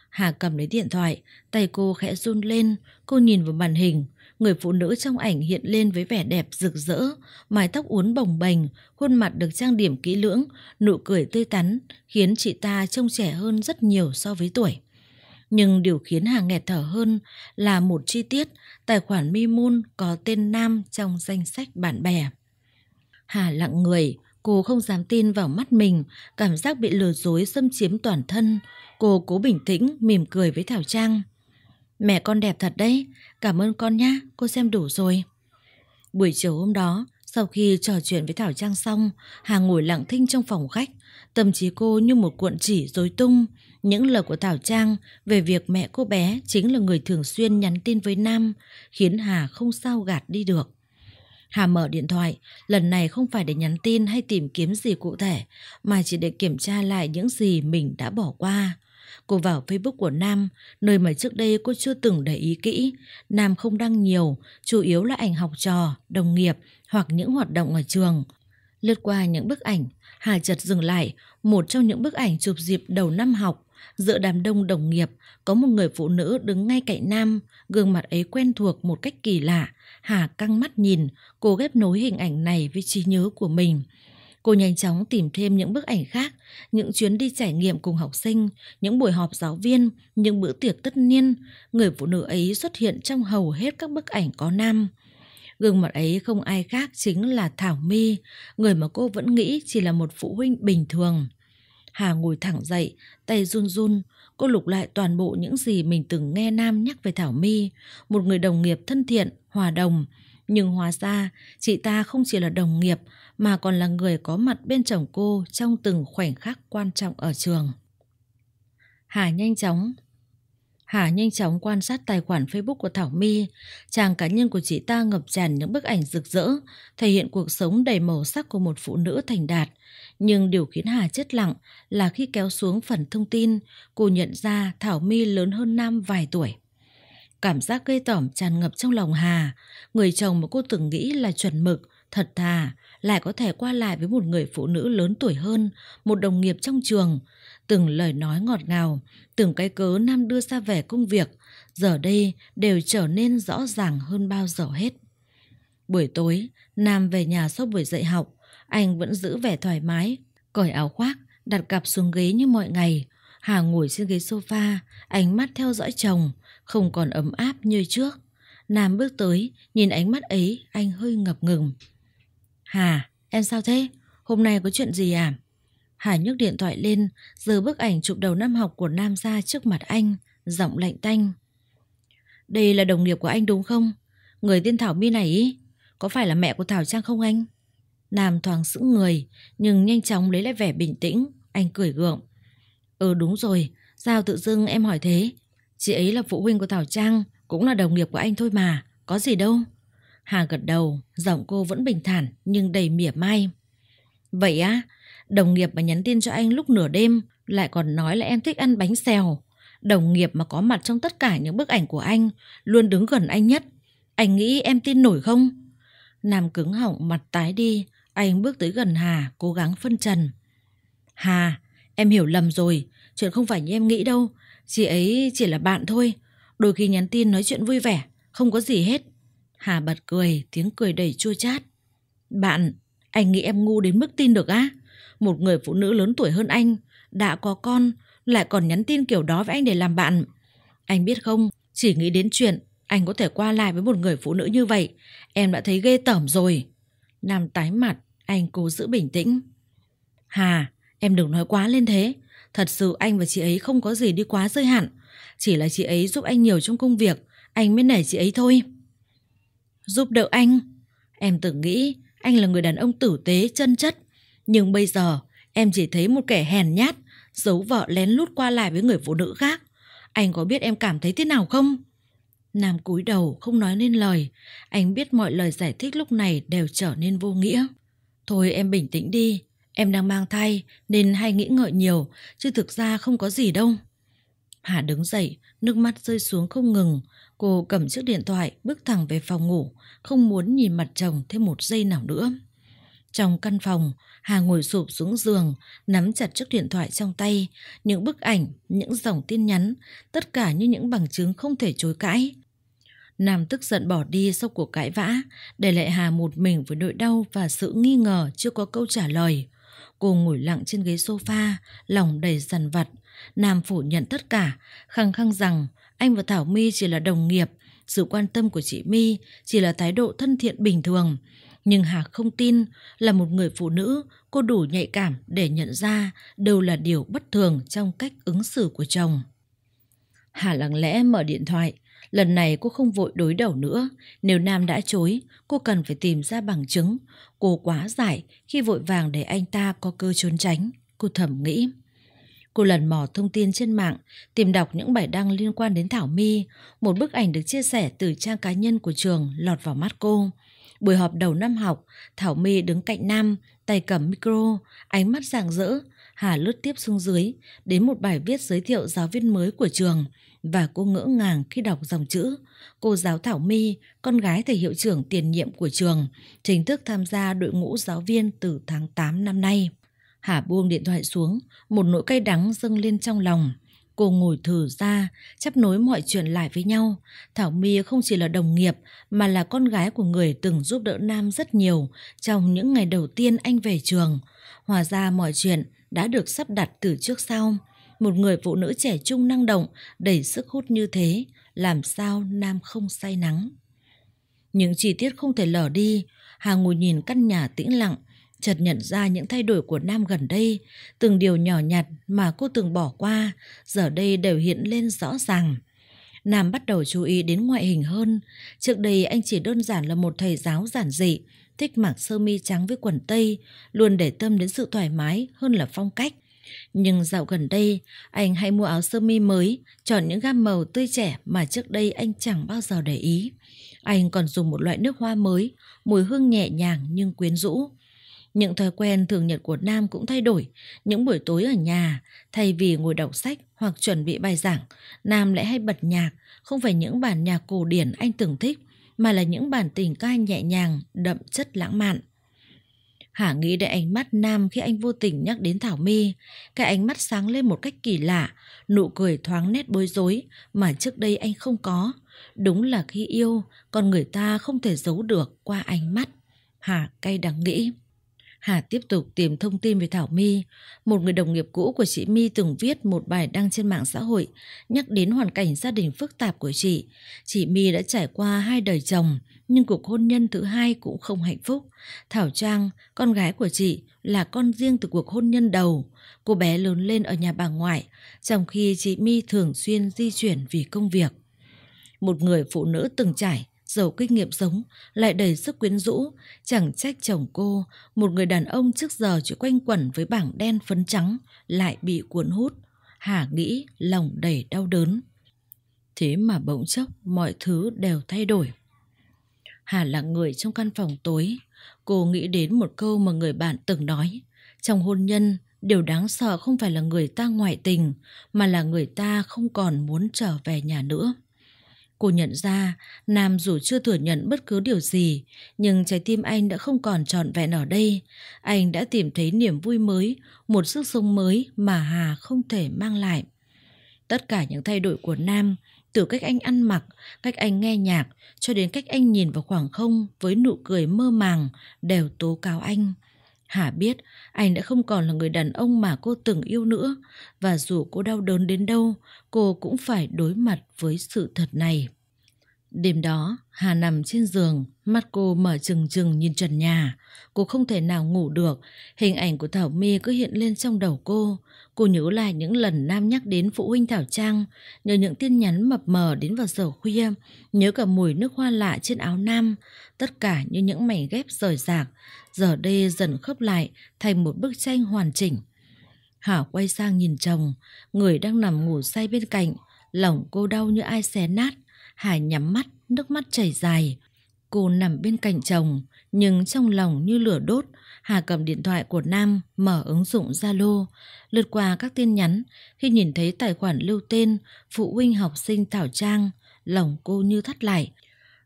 Hà cầm lấy điện thoại, tay cô khẽ run lên, cô nhìn vào màn hình, Người phụ nữ trong ảnh hiện lên với vẻ đẹp rực rỡ, mái tóc uốn bồng bềnh, khuôn mặt được trang điểm kỹ lưỡng, nụ cười tươi tắn, khiến chị ta trông trẻ hơn rất nhiều so với tuổi. Nhưng điều khiến Hà nghẹt thở hơn là một chi tiết tài khoản Moon có tên Nam trong danh sách bạn bè. Hà lặng người, cô không dám tin vào mắt mình, cảm giác bị lừa dối xâm chiếm toàn thân. Cô cố bình tĩnh, mỉm cười với Thảo Trang. Mẹ con đẹp thật đấy, cảm ơn con nhé. cô xem đủ rồi. Buổi chiều hôm đó, sau khi trò chuyện với Thảo Trang xong, Hà ngồi lặng thinh trong phòng khách. Tâm trí cô như một cuộn chỉ rối tung. Những lời của Thảo Trang về việc mẹ cô bé chính là người thường xuyên nhắn tin với Nam, khiến Hà không sao gạt đi được. Hà mở điện thoại, lần này không phải để nhắn tin hay tìm kiếm gì cụ thể, mà chỉ để kiểm tra lại những gì mình đã bỏ qua. Cô vào Facebook của Nam, nơi mà trước đây cô chưa từng để ý kỹ. Nam không đăng nhiều, chủ yếu là ảnh học trò, đồng nghiệp hoặc những hoạt động ở trường. Lướt qua những bức ảnh, Hà chợt dừng lại, một trong những bức ảnh chụp dịp đầu năm học. Giữa đám đông đồng nghiệp, có một người phụ nữ đứng ngay cạnh Nam, gương mặt ấy quen thuộc một cách kỳ lạ. Hà căng mắt nhìn, cô ghép nối hình ảnh này với trí nhớ của mình. Cô nhanh chóng tìm thêm những bức ảnh khác, những chuyến đi trải nghiệm cùng học sinh, những buổi họp giáo viên, những bữa tiệc tất niên. Người phụ nữ ấy xuất hiện trong hầu hết các bức ảnh có nam. Gương mặt ấy không ai khác chính là Thảo My, người mà cô vẫn nghĩ chỉ là một phụ huynh bình thường. Hà ngồi thẳng dậy, tay run run, cô lục lại toàn bộ những gì mình từng nghe Nam nhắc về Thảo My, một người đồng nghiệp thân thiện, hòa đồng. Nhưng hóa ra, chị ta không chỉ là đồng nghiệp mà còn là người có mặt bên chồng cô trong từng khoảnh khắc quan trọng ở trường. Hà nhanh chóng Hà nhanh chóng quan sát tài khoản Facebook của Thảo My. Trang cá nhân của chị ta ngập tràn những bức ảnh rực rỡ, thể hiện cuộc sống đầy màu sắc của một phụ nữ thành đạt. Nhưng điều khiến Hà chết lặng là khi kéo xuống phần thông tin, cô nhận ra Thảo My lớn hơn Nam vài tuổi. Cảm giác gây tỏm tràn ngập trong lòng Hà. Người chồng mà cô từng nghĩ là chuẩn mực, thật thà, lại có thể qua lại với một người phụ nữ lớn tuổi hơn, một đồng nghiệp trong trường. Từng lời nói ngọt ngào, từng cái cớ Nam đưa ra về công việc, giờ đây đều trở nên rõ ràng hơn bao giờ hết. Buổi tối, Nam về nhà sau buổi dạy học, anh vẫn giữ vẻ thoải mái, cởi áo khoác, đặt cặp xuống ghế như mọi ngày. Hà ngồi trên ghế sofa, ánh mắt theo dõi chồng, không còn ấm áp như trước. Nam bước tới, nhìn ánh mắt ấy, anh hơi ngập ngừng. Hà, em sao thế? Hôm nay có chuyện gì à? Hà nhấc điện thoại lên, giơ bức ảnh chụp đầu năm học của Nam ra trước mặt anh, giọng lạnh tanh. Đây là đồng nghiệp của anh đúng không? Người tên Thảo Mi này ý, có phải là mẹ của Thảo Trang không anh? Nam thoáng sững người, nhưng nhanh chóng lấy lại vẻ bình tĩnh, anh cười gượng. Ừ đúng rồi, sao tự dưng em hỏi thế? Chị ấy là phụ huynh của Thảo Trang, cũng là đồng nghiệp của anh thôi mà, có gì đâu. Hà gật đầu, giọng cô vẫn bình thản nhưng đầy mỉa mai. Vậy á, đồng nghiệp mà nhắn tin cho anh lúc nửa đêm lại còn nói là em thích ăn bánh xèo. Đồng nghiệp mà có mặt trong tất cả những bức ảnh của anh, luôn đứng gần anh nhất. Anh nghĩ em tin nổi không? Nam cứng họng mặt tái đi, anh bước tới gần Hà, cố gắng phân trần. Hà, em hiểu lầm rồi, chuyện không phải như em nghĩ đâu. Chị ấy chỉ là bạn thôi, đôi khi nhắn tin nói chuyện vui vẻ, không có gì hết. Hà bật cười, tiếng cười đầy chua chát. Bạn, anh nghĩ em ngu đến mức tin được á? Một người phụ nữ lớn tuổi hơn anh, đã có con, lại còn nhắn tin kiểu đó với anh để làm bạn. Anh biết không, chỉ nghĩ đến chuyện anh có thể qua lại với một người phụ nữ như vậy, em đã thấy ghê tởm rồi. Nam tái mặt, anh cố giữ bình tĩnh. Hà, em đừng nói quá lên thế. Thật sự anh và chị ấy không có gì đi quá giới hạn. Chỉ là chị ấy giúp anh nhiều trong công việc, anh mới nể chị ấy thôi giúp đỡ anh. Em từng nghĩ anh là người đàn ông tử tế, chân chất. Nhưng bây giờ em chỉ thấy một kẻ hèn nhát, giấu vợ lén lút qua lại với người phụ nữ khác. Anh có biết em cảm thấy thế nào không? Nam cúi đầu không nói nên lời. Anh biết mọi lời giải thích lúc này đều trở nên vô nghĩa. Thôi em bình tĩnh đi. Em đang mang thai nên hay nghĩ ngợi nhiều, chứ thực ra không có gì đâu. Hà đứng dậy, nước mắt rơi xuống không ngừng. Cô cầm chiếc điện thoại bước thẳng về phòng ngủ, không muốn nhìn mặt chồng thêm một giây nào nữa. Trong căn phòng, Hà ngồi sụp xuống giường, nắm chặt chiếc điện thoại trong tay, những bức ảnh, những dòng tin nhắn, tất cả như những bằng chứng không thể chối cãi. Nam tức giận bỏ đi sau cuộc cãi vã, để lại Hà một mình với nỗi đau và sự nghi ngờ chưa có câu trả lời. Cô ngồi lặng trên ghế sofa, lòng đầy dằn vặt. Nam phủ nhận tất cả, khăng khăng rằng anh và Thảo My chỉ là đồng nghiệp, sự quan tâm của chị My chỉ là thái độ thân thiện bình thường. Nhưng Hà không tin là một người phụ nữ cô đủ nhạy cảm để nhận ra đều là điều bất thường trong cách ứng xử của chồng. Hà lặng lẽ mở điện thoại, lần này cô không vội đối đầu nữa. Nếu Nam đã chối, cô cần phải tìm ra bằng chứng. Cô quá giải khi vội vàng để anh ta có cơ trốn tránh, cô thầm nghĩ. Cô lần mò thông tin trên mạng, tìm đọc những bài đăng liên quan đến Thảo My. Một bức ảnh được chia sẻ từ trang cá nhân của trường lọt vào mắt cô. Buổi họp đầu năm học, Thảo My đứng cạnh Nam, tay cầm micro, ánh mắt rạng rỡ. Hà lướt tiếp xuống dưới, đến một bài viết giới thiệu giáo viên mới của trường. Và cô ngỡ ngàng khi đọc dòng chữ. Cô giáo Thảo My, con gái thầy hiệu trưởng tiền nhiệm của trường, chính thức tham gia đội ngũ giáo viên từ tháng 8 năm nay. Hà buông điện thoại xuống, một nỗi cay đắng dâng lên trong lòng. Cô ngồi thử ra, chấp nối mọi chuyện lại với nhau. Thảo My không chỉ là đồng nghiệp mà là con gái của người từng giúp đỡ Nam rất nhiều trong những ngày đầu tiên anh về trường. Hòa ra mọi chuyện đã được sắp đặt từ trước sau. Một người phụ nữ trẻ trung năng động, đầy sức hút như thế, làm sao Nam không say nắng. Những chi tiết không thể lở đi, Hà ngồi nhìn căn nhà tĩnh lặng, chợt nhận ra những thay đổi của Nam gần đây, từng điều nhỏ nhặt mà cô từng bỏ qua, giờ đây đều hiện lên rõ ràng. Nam bắt đầu chú ý đến ngoại hình hơn. Trước đây anh chỉ đơn giản là một thầy giáo giản dị, thích mặc sơ mi trắng với quần tây, luôn để tâm đến sự thoải mái hơn là phong cách. Nhưng dạo gần đây, anh hay mua áo sơ mi mới, chọn những gam màu tươi trẻ mà trước đây anh chẳng bao giờ để ý. Anh còn dùng một loại nước hoa mới, mùi hương nhẹ nhàng nhưng quyến rũ. Những thói quen thường nhật của Nam cũng thay đổi. Những buổi tối ở nhà, thay vì ngồi đọc sách hoặc chuẩn bị bài giảng, Nam lại hay bật nhạc, không phải những bản nhạc cổ điển anh từng thích, mà là những bản tình ca nhẹ nhàng, đậm chất lãng mạn. Hả nghĩ đến ánh mắt Nam khi anh vô tình nhắc đến Thảo My. Cái ánh mắt sáng lên một cách kỳ lạ, nụ cười thoáng nét bối rối mà trước đây anh không có. Đúng là khi yêu, con người ta không thể giấu được qua ánh mắt. Hả cay đắng nghĩ. Hà tiếp tục tìm thông tin về Thảo My. Một người đồng nghiệp cũ của chị My từng viết một bài đăng trên mạng xã hội nhắc đến hoàn cảnh gia đình phức tạp của chị. Chị My đã trải qua hai đời chồng, nhưng cuộc hôn nhân thứ hai cũng không hạnh phúc. Thảo Trang, con gái của chị, là con riêng từ cuộc hôn nhân đầu. Cô bé lớn lên ở nhà bà ngoại, trong khi chị My thường xuyên di chuyển vì công việc. Một người phụ nữ từng trải giàu kinh nghiệm sống, lại đầy sức quyến rũ, chẳng trách chồng cô, một người đàn ông trước giờ chỉ quanh quẩn với bảng đen phấn trắng, lại bị cuốn hút. Hà nghĩ lòng đầy đau đớn. Thế mà bỗng chốc mọi thứ đều thay đổi. Hà là người trong căn phòng tối. Cô nghĩ đến một câu mà người bạn từng nói. Trong hôn nhân, điều đáng sợ không phải là người ta ngoại tình, mà là người ta không còn muốn trở về nhà nữa. Cô nhận ra, Nam dù chưa thừa nhận bất cứ điều gì, nhưng trái tim anh đã không còn trọn vẹn ở đây. Anh đã tìm thấy niềm vui mới, một sức sống mới mà Hà không thể mang lại. Tất cả những thay đổi của Nam, từ cách anh ăn mặc, cách anh nghe nhạc, cho đến cách anh nhìn vào khoảng không với nụ cười mơ màng, đều tố cáo anh. Hà biết anh đã không còn là người đàn ông mà cô từng yêu nữa và dù cô đau đớn đến đâu, cô cũng phải đối mặt với sự thật này. Đêm đó, Hà nằm trên giường, mắt cô mở trừng trừng nhìn trần nhà. Cô không thể nào ngủ được, hình ảnh của Thảo My cứ hiện lên trong đầu cô. Cô nhớ lại những lần Nam nhắc đến phụ huynh Thảo Trang, nhớ những tin nhắn mập mờ đến vào giờ khuya, nhớ cả mùi nước hoa lạ trên áo Nam, tất cả như những mảnh ghép rời rạc, giờ đây dần khớp lại thành một bức tranh hoàn chỉnh. Hảo quay sang nhìn chồng, người đang nằm ngủ say bên cạnh, lòng cô đau như ai xé nát, Hải nhắm mắt, nước mắt chảy dài. Cô nằm bên cạnh chồng, nhưng trong lòng như lửa đốt, Hà cầm điện thoại của Nam mở ứng dụng Zalo, lượt qua các tin nhắn khi nhìn thấy tài khoản lưu tên phụ huynh học sinh Thảo Trang, lòng cô như thắt lại.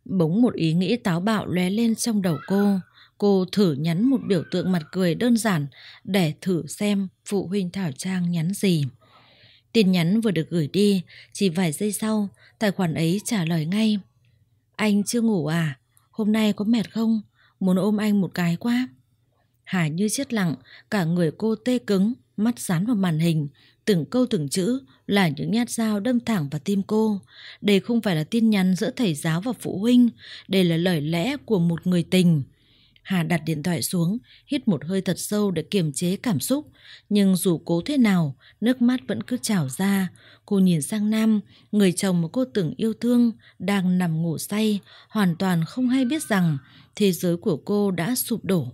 Bỗng một ý nghĩ táo bạo lóe lên trong đầu cô. Cô thử nhắn một biểu tượng mặt cười đơn giản để thử xem phụ huynh Thảo Trang nhắn gì. Tin nhắn vừa được gửi đi, chỉ vài giây sau, tài khoản ấy trả lời ngay. Anh chưa ngủ à? Hôm nay có mệt không? Muốn ôm anh một cái quá. Hà như chết lặng, cả người cô tê cứng, mắt dán vào màn hình, từng câu từng chữ là những nhát dao đâm thẳng vào tim cô. Đây không phải là tin nhắn giữa thầy giáo và phụ huynh, đây là lời lẽ của một người tình. Hà đặt điện thoại xuống, hít một hơi thật sâu để kiềm chế cảm xúc. Nhưng dù cố thế nào, nước mắt vẫn cứ trào ra. Cô nhìn sang Nam, người chồng mà cô từng yêu thương, đang nằm ngủ say, hoàn toàn không hay biết rằng thế giới của cô đã sụp đổ.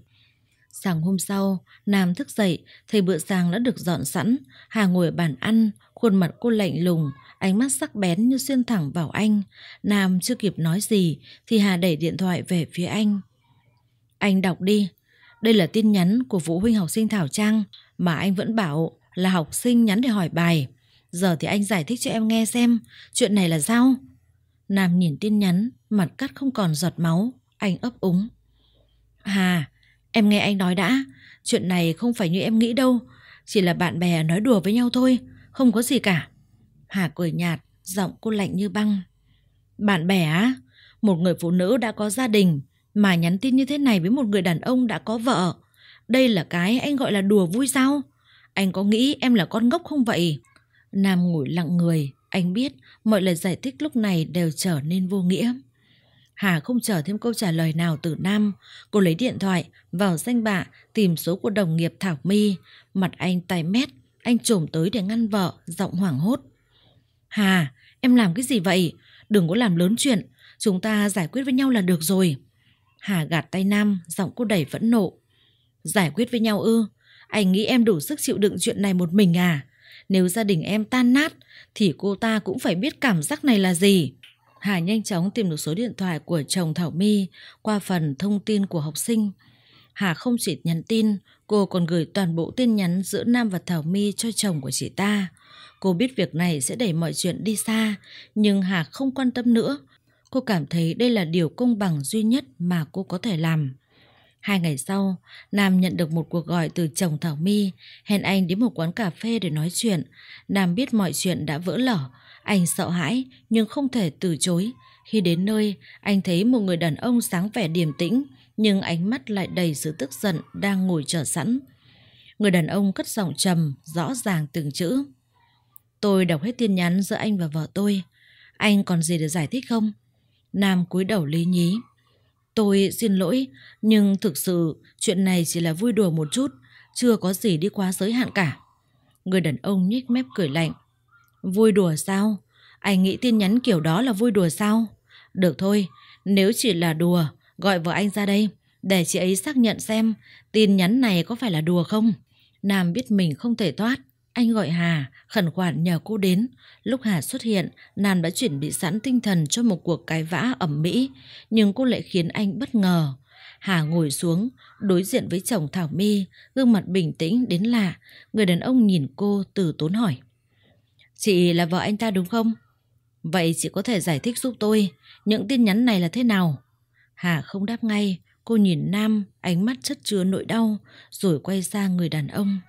Sáng hôm sau, Nam thức dậy, thấy bữa sáng đã được dọn sẵn. Hà ngồi ở bàn ăn, khuôn mặt cô lạnh lùng, ánh mắt sắc bén như xuyên thẳng vào anh. Nam chưa kịp nói gì thì Hà đẩy điện thoại về phía anh. Anh đọc đi. Đây là tin nhắn của phụ huynh học sinh Thảo Trang mà anh vẫn bảo là học sinh nhắn để hỏi bài. Giờ thì anh giải thích cho em nghe xem chuyện này là sao. Nam nhìn tin nhắn, mặt cắt không còn giọt máu, anh ấp úng. Hà, Em nghe anh nói đã, chuyện này không phải như em nghĩ đâu, chỉ là bạn bè nói đùa với nhau thôi, không có gì cả. Hà cười nhạt, giọng cô lạnh như băng. Bạn bè á, một người phụ nữ đã có gia đình mà nhắn tin như thế này với một người đàn ông đã có vợ. Đây là cái anh gọi là đùa vui sao? Anh có nghĩ em là con ngốc không vậy? Nam ngồi lặng người, anh biết mọi lời giải thích lúc này đều trở nên vô nghĩa. Hà không chờ thêm câu trả lời nào từ Nam. Cô lấy điện thoại, vào danh bạ, tìm số của đồng nghiệp Thảo My. Mặt anh tay mét, anh trồm tới để ngăn vợ, giọng hoảng hốt. Hà, em làm cái gì vậy? Đừng có làm lớn chuyện, chúng ta giải quyết với nhau là được rồi. Hà gạt tay Nam, giọng cô đẩy vẫn nộ. Giải quyết với nhau ư? Anh nghĩ em đủ sức chịu đựng chuyện này một mình à? Nếu gia đình em tan nát, thì cô ta cũng phải biết cảm giác này là gì. Hà nhanh chóng tìm được số điện thoại của chồng Thảo My qua phần thông tin của học sinh. Hà không chỉ nhắn tin, cô còn gửi toàn bộ tin nhắn giữa Nam và Thảo My cho chồng của chị ta. Cô biết việc này sẽ đẩy mọi chuyện đi xa, nhưng Hà không quan tâm nữa. Cô cảm thấy đây là điều công bằng duy nhất mà cô có thể làm. Hai ngày sau, Nam nhận được một cuộc gọi từ chồng Thảo My, hẹn anh đến một quán cà phê để nói chuyện. Nam biết mọi chuyện đã vỡ lở, anh sợ hãi nhưng không thể từ chối. Khi đến nơi, anh thấy một người đàn ông sáng vẻ điềm tĩnh, nhưng ánh mắt lại đầy sự tức giận đang ngồi chờ sẵn. Người đàn ông cất giọng trầm, rõ ràng từng chữ. Tôi đọc hết tin nhắn giữa anh và vợ tôi. Anh còn gì để giải thích không? Nam cúi đầu lý nhí. Tôi xin lỗi, nhưng thực sự chuyện này chỉ là vui đùa một chút, chưa có gì đi quá giới hạn cả. Người đàn ông nhếch mép cười lạnh. Vui đùa sao? Anh nghĩ tin nhắn kiểu đó là vui đùa sao? Được thôi, nếu chỉ là đùa, gọi vợ anh ra đây, để chị ấy xác nhận xem tin nhắn này có phải là đùa không. Nam biết mình không thể thoát, anh gọi Hà, khẩn khoản nhờ cô đến. Lúc Hà xuất hiện, Nam đã chuẩn bị sẵn tinh thần cho một cuộc cái vã ẩm mỹ, nhưng cô lại khiến anh bất ngờ. Hà ngồi xuống, đối diện với chồng Thảo My, gương mặt bình tĩnh đến lạ. Người đàn ông nhìn cô từ tốn hỏi. Chị là vợ anh ta đúng không? Vậy chị có thể giải thích giúp tôi những tin nhắn này là thế nào? Hà không đáp ngay, cô nhìn Nam, ánh mắt chất chứa nỗi đau, rồi quay sang người đàn ông.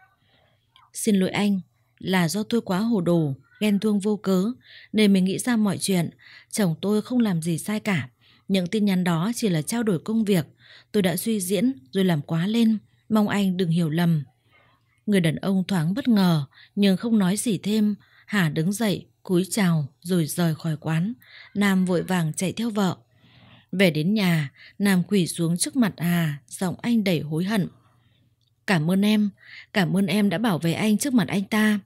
Xin lỗi anh, là do tôi quá hồ đồ, ghen thương vô cớ, nên mình nghĩ ra mọi chuyện. Chồng tôi không làm gì sai cả. Những tin nhắn đó chỉ là trao đổi công việc. Tôi đã suy diễn rồi làm quá lên, mong anh đừng hiểu lầm. Người đàn ông thoáng bất ngờ, nhưng không nói gì thêm, Hà đứng dậy, cúi chào rồi rời khỏi quán. Nam vội vàng chạy theo vợ. Về đến nhà, Nam quỳ xuống trước mặt Hà, giọng anh đầy hối hận. Cảm ơn em, cảm ơn em đã bảo vệ anh trước mặt anh ta.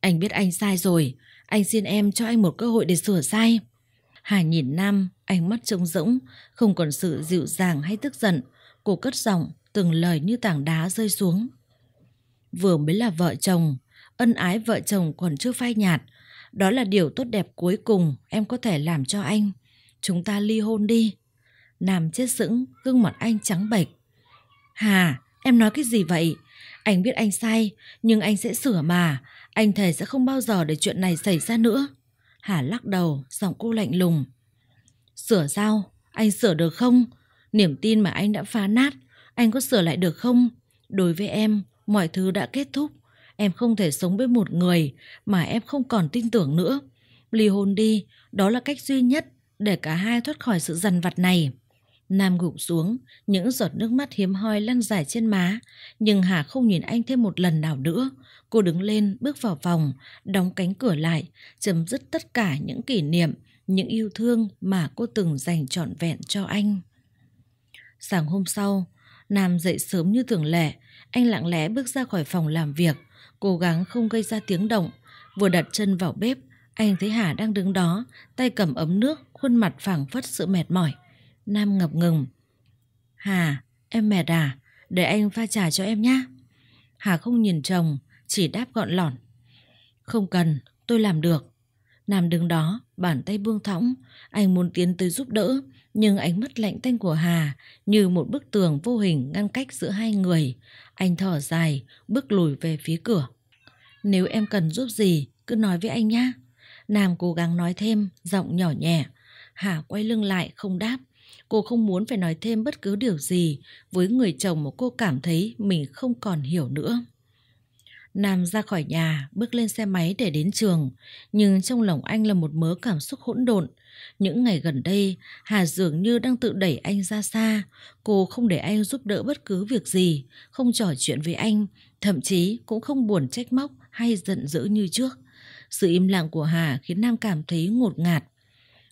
Anh biết anh sai rồi, anh xin em cho anh một cơ hội để sửa sai. Hà nhìn Nam, ánh mắt trống rỗng, không còn sự dịu dàng hay tức giận. Cô cất giọng, từng lời như tảng đá rơi xuống. Vừa mới là vợ chồng, ân ái vợ chồng còn chưa phai nhạt. Đó là điều tốt đẹp cuối cùng em có thể làm cho anh. Chúng ta ly hôn đi. Nam chết sững, gương mặt anh trắng bệch. Hà, em nói cái gì vậy? Anh biết anh sai, nhưng anh sẽ sửa mà. Anh thề sẽ không bao giờ để chuyện này xảy ra nữa. Hà lắc đầu, giọng cô lạnh lùng. Sửa sao? Anh sửa được không? Niềm tin mà anh đã phá nát, anh có sửa lại được không? Đối với em, mọi thứ đã kết thúc. Em không thể sống với một người mà em không còn tin tưởng nữa. Ly hôn đi, đó là cách duy nhất để cả hai thoát khỏi sự dằn vặt này. Nam gục xuống, những giọt nước mắt hiếm hoi lăn dài trên má, nhưng Hà không nhìn anh thêm một lần nào nữa. Cô đứng lên, bước vào phòng, đóng cánh cửa lại, chấm dứt tất cả những kỷ niệm, những yêu thương mà cô từng dành trọn vẹn cho anh. Sáng hôm sau, Nam dậy sớm như thường lệ, anh lặng lẽ bước ra khỏi phòng làm việc, cố gắng không gây ra tiếng động. Vừa đặt chân vào bếp, anh thấy Hà đang đứng đó, tay cầm ấm nước, khuôn mặt phảng phất sự mệt mỏi. Nam ngập ngừng. Hà, em mệt à? Để anh pha trà cho em nhé. Hà không nhìn chồng, chỉ đáp gọn lỏn. Không cần, tôi làm được. Nam đứng đó, bàn tay buông thõng, anh muốn tiến tới giúp đỡ, nhưng ánh mắt lạnh tanh của Hà như một bức tường vô hình ngăn cách giữa hai người. Anh thở dài, bước lùi về phía cửa. Nếu em cần giúp gì, cứ nói với anh nhé. Nam cố gắng nói thêm, giọng nhỏ nhẹ. Hà quay lưng lại, không đáp. Cô không muốn phải nói thêm bất cứ điều gì với người chồng mà cô cảm thấy mình không còn hiểu nữa. Nam ra khỏi nhà, bước lên xe máy để đến trường, nhưng trong lòng anh là một mớ cảm xúc hỗn độn, những ngày gần đây, Hà dường như đang tự đẩy anh ra xa. Cô không để anh giúp đỡ bất cứ việc gì, không trò chuyện với anh, thậm chí cũng không buồn trách móc hay giận dữ như trước. Sự im lặng của Hà khiến Nam cảm thấy ngột ngạt.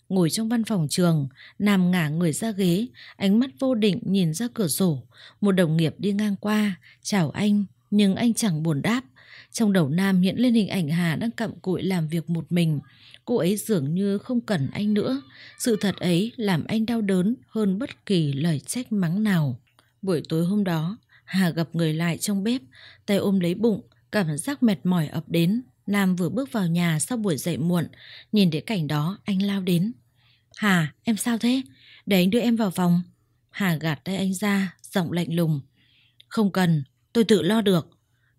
Ngồi trong văn phòng trường, Nam ngả người ra ghế, ánh mắt vô định nhìn ra cửa sổ. Một đồng nghiệp đi ngang qua, chào anh, nhưng anh chẳng buồn đáp. Trong đầu Nam hiện lên hình ảnh Hà đang cặm cụi làm việc một mình. Cô ấy dường như không cần anh nữa. Sự thật ấy làm anh đau đớn hơn bất kỳ lời trách mắng nào. Buổi tối hôm đó, Hà gặp người lại trong bếp, tay ôm lấy bụng, cảm giác mệt mỏi ập đến. Nam vừa bước vào nhà sau buổi dậy muộn, nhìn thấy cảnh đó anh lao đến. Hà, em sao thế? Để anh đưa em vào phòng. Hà gạt tay anh ra, giọng lạnh lùng. Không cần, tôi tự lo được.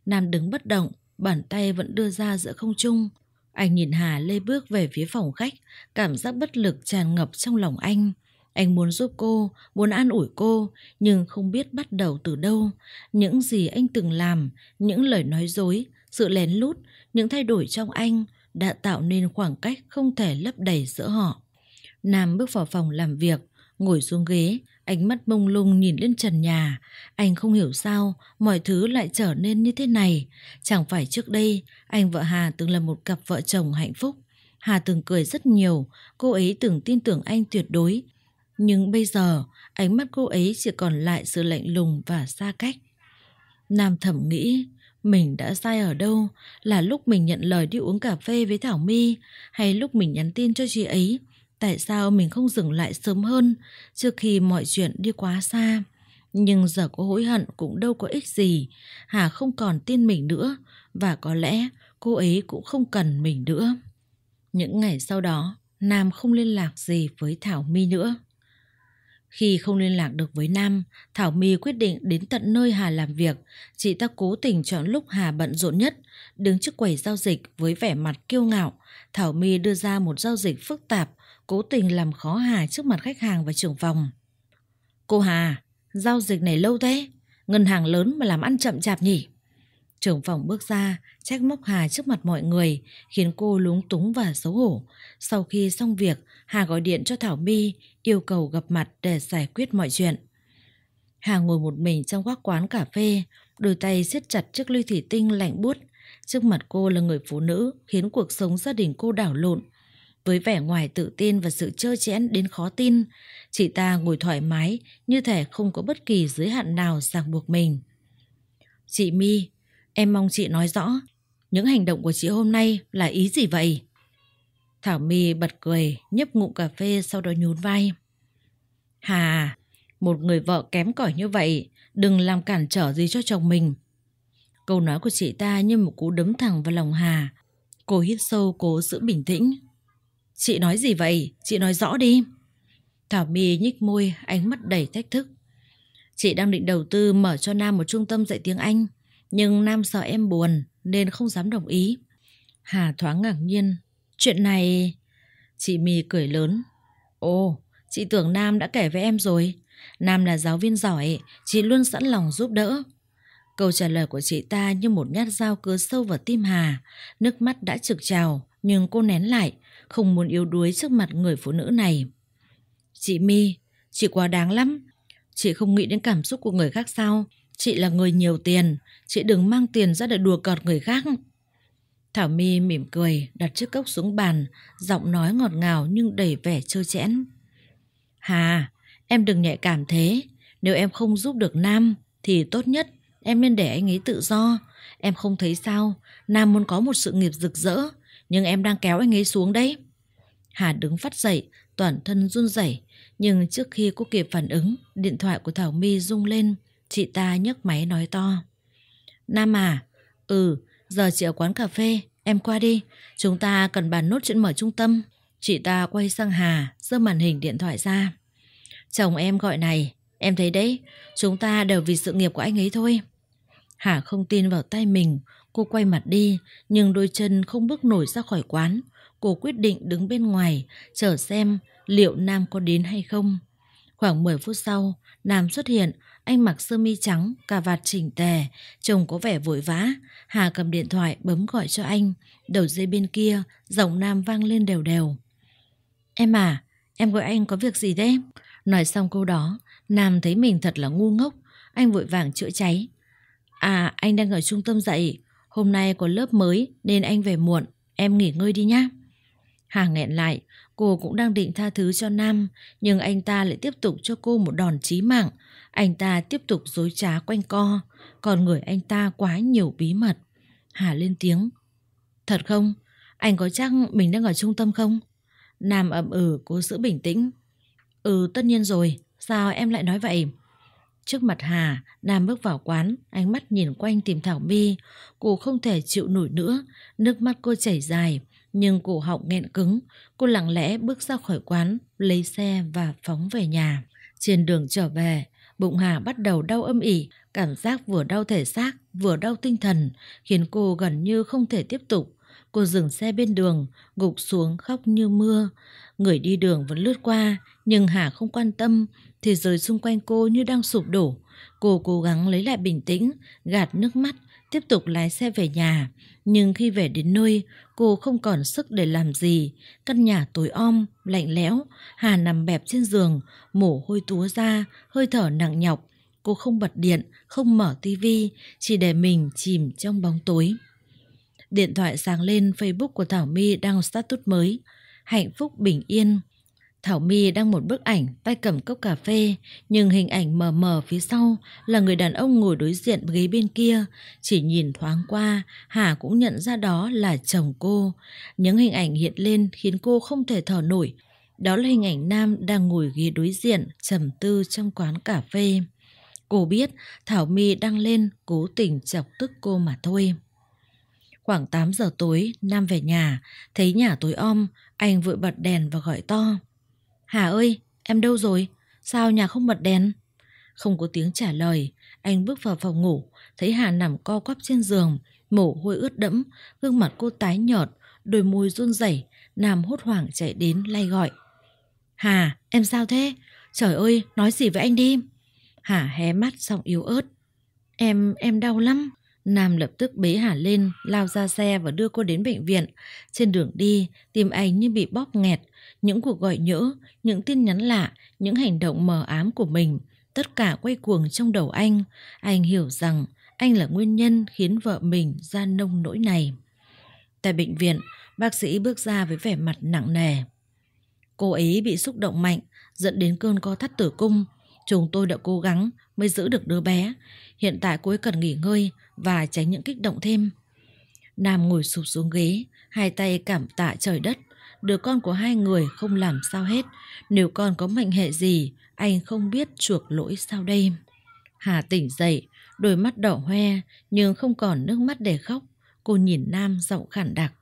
Nam đứng bất động, bàn tay vẫn đưa ra giữa không trung. Anh nhìn Hà lê bước về phía phòng khách, cảm giác bất lực tràn ngập trong lòng anh. Anh muốn giúp cô, muốn an ủi cô, nhưng không biết bắt đầu từ đâu. Những gì anh từng làm, những lời nói dối, sự lén lút, những thay đổi trong anh đã tạo nên khoảng cách không thể lấp đầy giữa họ. Nam bước vào phòng làm việc, ngồi xuống ghế, Ánh mắt mông lung nhìn lên trần nhà, anh không hiểu sao mọi thứ lại trở nên như thế này. Chẳng phải trước đây anh vợ Hà từng là một cặp vợ chồng hạnh phúc. Hà từng cười rất nhiều, cô ấy từng tin tưởng anh tuyệt đối. Nhưng bây giờ, ánh mắt cô ấy chỉ còn lại sự lạnh lùng và xa cách. Nam thẩm nghĩ, mình đã sai ở đâu? Là lúc mình nhận lời đi uống cà phê với Thảo My hay lúc mình nhắn tin cho chị ấy tại sao mình không dừng lại sớm hơn trước khi mọi chuyện đi quá xa. Nhưng giờ có hối hận cũng đâu có ích gì, Hà không còn tin mình nữa và có lẽ cô ấy cũng không cần mình nữa. Những ngày sau đó, Nam không liên lạc gì với Thảo My nữa. Khi không liên lạc được với Nam, Thảo My quyết định đến tận nơi Hà làm việc. Chị ta cố tình chọn lúc Hà bận rộn nhất, đứng trước quầy giao dịch với vẻ mặt kiêu ngạo. Thảo My đưa ra một giao dịch phức tạp cố tình làm khó Hà trước mặt khách hàng và trưởng phòng. Cô Hà, giao dịch này lâu thế, ngân hàng lớn mà làm ăn chậm chạp nhỉ? Trưởng phòng bước ra, trách móc Hà trước mặt mọi người, khiến cô lúng túng và xấu hổ. Sau khi xong việc, Hà gọi điện cho Thảo My, yêu cầu gặp mặt để giải quyết mọi chuyện. Hà ngồi một mình trong các quán cà phê, đôi tay siết chặt chiếc ly thủy tinh lạnh buốt. Trước mặt cô là người phụ nữ khiến cuộc sống gia đình cô đảo lộn. Với vẻ ngoài tự tin và sự trơ chẽn đến khó tin, chị ta ngồi thoải mái như thể không có bất kỳ giới hạn nào ràng buộc mình. Chị Mi, em mong chị nói rõ, những hành động của chị hôm nay là ý gì vậy? Thảo Mi bật cười, nhấp ngụm cà phê sau đó nhún vai. Hà, một người vợ kém cỏi như vậy, đừng làm cản trở gì cho chồng mình. Câu nói của chị ta như một cú đấm thẳng vào lòng Hà. Cô hít sâu cố giữ bình tĩnh. Chị nói gì vậy? Chị nói rõ đi. Thảo My nhích môi, ánh mắt đầy thách thức. Chị đang định đầu tư mở cho Nam một trung tâm dạy tiếng Anh, nhưng Nam sợ em buồn nên không dám đồng ý. Hà thoáng ngạc nhiên. Chuyện này... Chị My cười lớn. Ồ, chị tưởng Nam đã kể với em rồi. Nam là giáo viên giỏi, chị luôn sẵn lòng giúp đỡ. Câu trả lời của chị ta như một nhát dao cứa sâu vào tim Hà. Nước mắt đã trực trào, nhưng cô nén lại, không muốn yếu đuối trước mặt người phụ nữ này. Chị My, chị quá đáng lắm. Chị không nghĩ đến cảm xúc của người khác sao? Chị là người nhiều tiền, chị đừng mang tiền ra để đùa cợt người khác. Thảo My mỉm cười, đặt chiếc cốc xuống bàn, giọng nói ngọt ngào nhưng đầy vẻ trơ chẽn. Hà, em đừng nhạy cảm thế. Nếu em không giúp được Nam, thì tốt nhất em nên để anh ấy tự do. Em không thấy sao, Nam muốn có một sự nghiệp rực rỡ, nhưng em đang kéo anh ấy xuống đấy. Hà đứng phát dậy, toàn thân run rẩy, nhưng trước khi cô kịp phản ứng, điện thoại của Thảo My rung lên, chị ta nhấc máy nói to. Nam à, ừ, giờ chị ở quán cà phê, em qua đi, chúng ta cần bàn nốt chuyện mở trung tâm. Chị ta quay sang Hà, giơ màn hình điện thoại ra. Chồng em gọi này, em thấy đấy, chúng ta đều vì sự nghiệp của anh ấy thôi. Hà không tin vào tay mình, Cô quay mặt đi, nhưng đôi chân không bước nổi ra khỏi quán. Cô quyết định đứng bên ngoài, chờ xem liệu Nam có đến hay không. Khoảng 10 phút sau, Nam xuất hiện, anh mặc sơ mi trắng, cà vạt chỉnh tề, trông có vẻ vội vã. Hà cầm điện thoại bấm gọi cho anh, đầu dây bên kia, giọng Nam vang lên đều đều. Em à, em gọi anh có việc gì đấy? Nói xong câu đó, Nam thấy mình thật là ngu ngốc, anh vội vàng chữa cháy. À, anh đang ở trung tâm dạy, Hôm nay có lớp mới nên anh về muộn, em nghỉ ngơi đi nhé. Hà nghẹn lại, cô cũng đang định tha thứ cho Nam, nhưng anh ta lại tiếp tục cho cô một đòn chí mạng. Anh ta tiếp tục dối trá quanh co, còn người anh ta quá nhiều bí mật. Hà lên tiếng. Thật không? Anh có chắc mình đang ở trung tâm không? Nam ậm ừ, cố giữ bình tĩnh. Ừ, tất nhiên rồi. Sao em lại nói vậy? Trước mặt Hà, Nam bước vào quán, ánh mắt nhìn quanh tìm Thảo My. Cô không thể chịu nổi nữa, nước mắt cô chảy dài, nhưng cổ họng nghẹn cứng. Cô lặng lẽ bước ra khỏi quán, lấy xe và phóng về nhà. Trên đường trở về, bụng Hà bắt đầu đau âm ỉ, cảm giác vừa đau thể xác, vừa đau tinh thần, khiến cô gần như không thể tiếp tục. Cô dừng xe bên đường, gục xuống khóc như mưa. Người đi đường vẫn lướt qua, nhưng Hà không quan tâm, Thế giới xung quanh cô như đang sụp đổ. Cô cố gắng lấy lại bình tĩnh, gạt nước mắt, tiếp tục lái xe về nhà. Nhưng khi về đến nơi, cô không còn sức để làm gì. Căn nhà tối om, lạnh lẽo, Hà nằm bẹp trên giường, mồ hôi túa ra, hơi thở nặng nhọc. Cô không bật điện, không mở tivi, chỉ để mình chìm trong bóng tối. Điện thoại sáng lên Facebook của Thảo My đang status mới. Hạnh phúc bình yên. Thảo My đang một bức ảnh tay cầm cốc cà phê, nhưng hình ảnh mờ mờ phía sau là người đàn ông ngồi đối diện ghế bên kia. Chỉ nhìn thoáng qua, Hà cũng nhận ra đó là chồng cô. Những hình ảnh hiện lên khiến cô không thể thở nổi. Đó là hình ảnh nam đang ngồi ghế đối diện, trầm tư trong quán cà phê. Cô biết Thảo My đang lên cố tình chọc tức cô mà thôi. Khoảng 8 giờ tối, Nam về nhà, thấy nhà tối om, anh vội bật đèn và gọi to. Hà ơi, em đâu rồi? Sao nhà không bật đèn? Không có tiếng trả lời, anh bước vào phòng ngủ, thấy Hà nằm co quắp trên giường, mồ hôi ướt đẫm, gương mặt cô tái nhợt, đôi môi run rẩy, Nam hốt hoảng chạy đến lay gọi. Hà, em sao thế? Trời ơi, nói gì với anh đi? Hà hé mắt giọng yếu ớt. Em, em đau lắm. Nam lập tức bế Hà lên, lao ra xe và đưa cô đến bệnh viện. Trên đường đi, tim anh như bị bóp nghẹt, những cuộc gọi nhỡ, những tin nhắn lạ, những hành động mờ ám của mình, tất cả quay cuồng trong đầu anh. Anh hiểu rằng anh là nguyên nhân khiến vợ mình ra nông nỗi này. Tại bệnh viện, bác sĩ bước ra với vẻ mặt nặng nề. Cô ấy bị xúc động mạnh, dẫn đến cơn co thắt tử cung. Chúng tôi đã cố gắng mới giữ được đứa bé. Hiện tại cô ấy cần nghỉ ngơi và tránh những kích động thêm. Nam ngồi sụp xuống ghế, hai tay cảm tạ trời đất đứa con của hai người không làm sao hết. Nếu con có mệnh hệ gì, anh không biết chuộc lỗi sao đây. Hà tỉnh dậy, đôi mắt đỏ hoe nhưng không còn nước mắt để khóc. Cô nhìn Nam giọng khản đặc.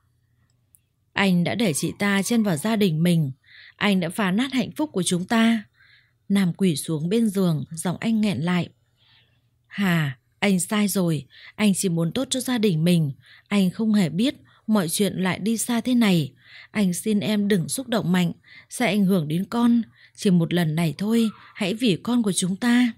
Anh đã để chị ta chen vào gia đình mình. Anh đã phá nát hạnh phúc của chúng ta. Nam quỷ xuống bên giường, giọng anh nghẹn lại. Hà, anh sai rồi. Anh chỉ muốn tốt cho gia đình mình. Anh không hề biết mọi chuyện lại đi xa thế này. Anh xin em đừng xúc động mạnh, sẽ ảnh hưởng đến con. Chỉ một lần này thôi, hãy vì con của chúng ta.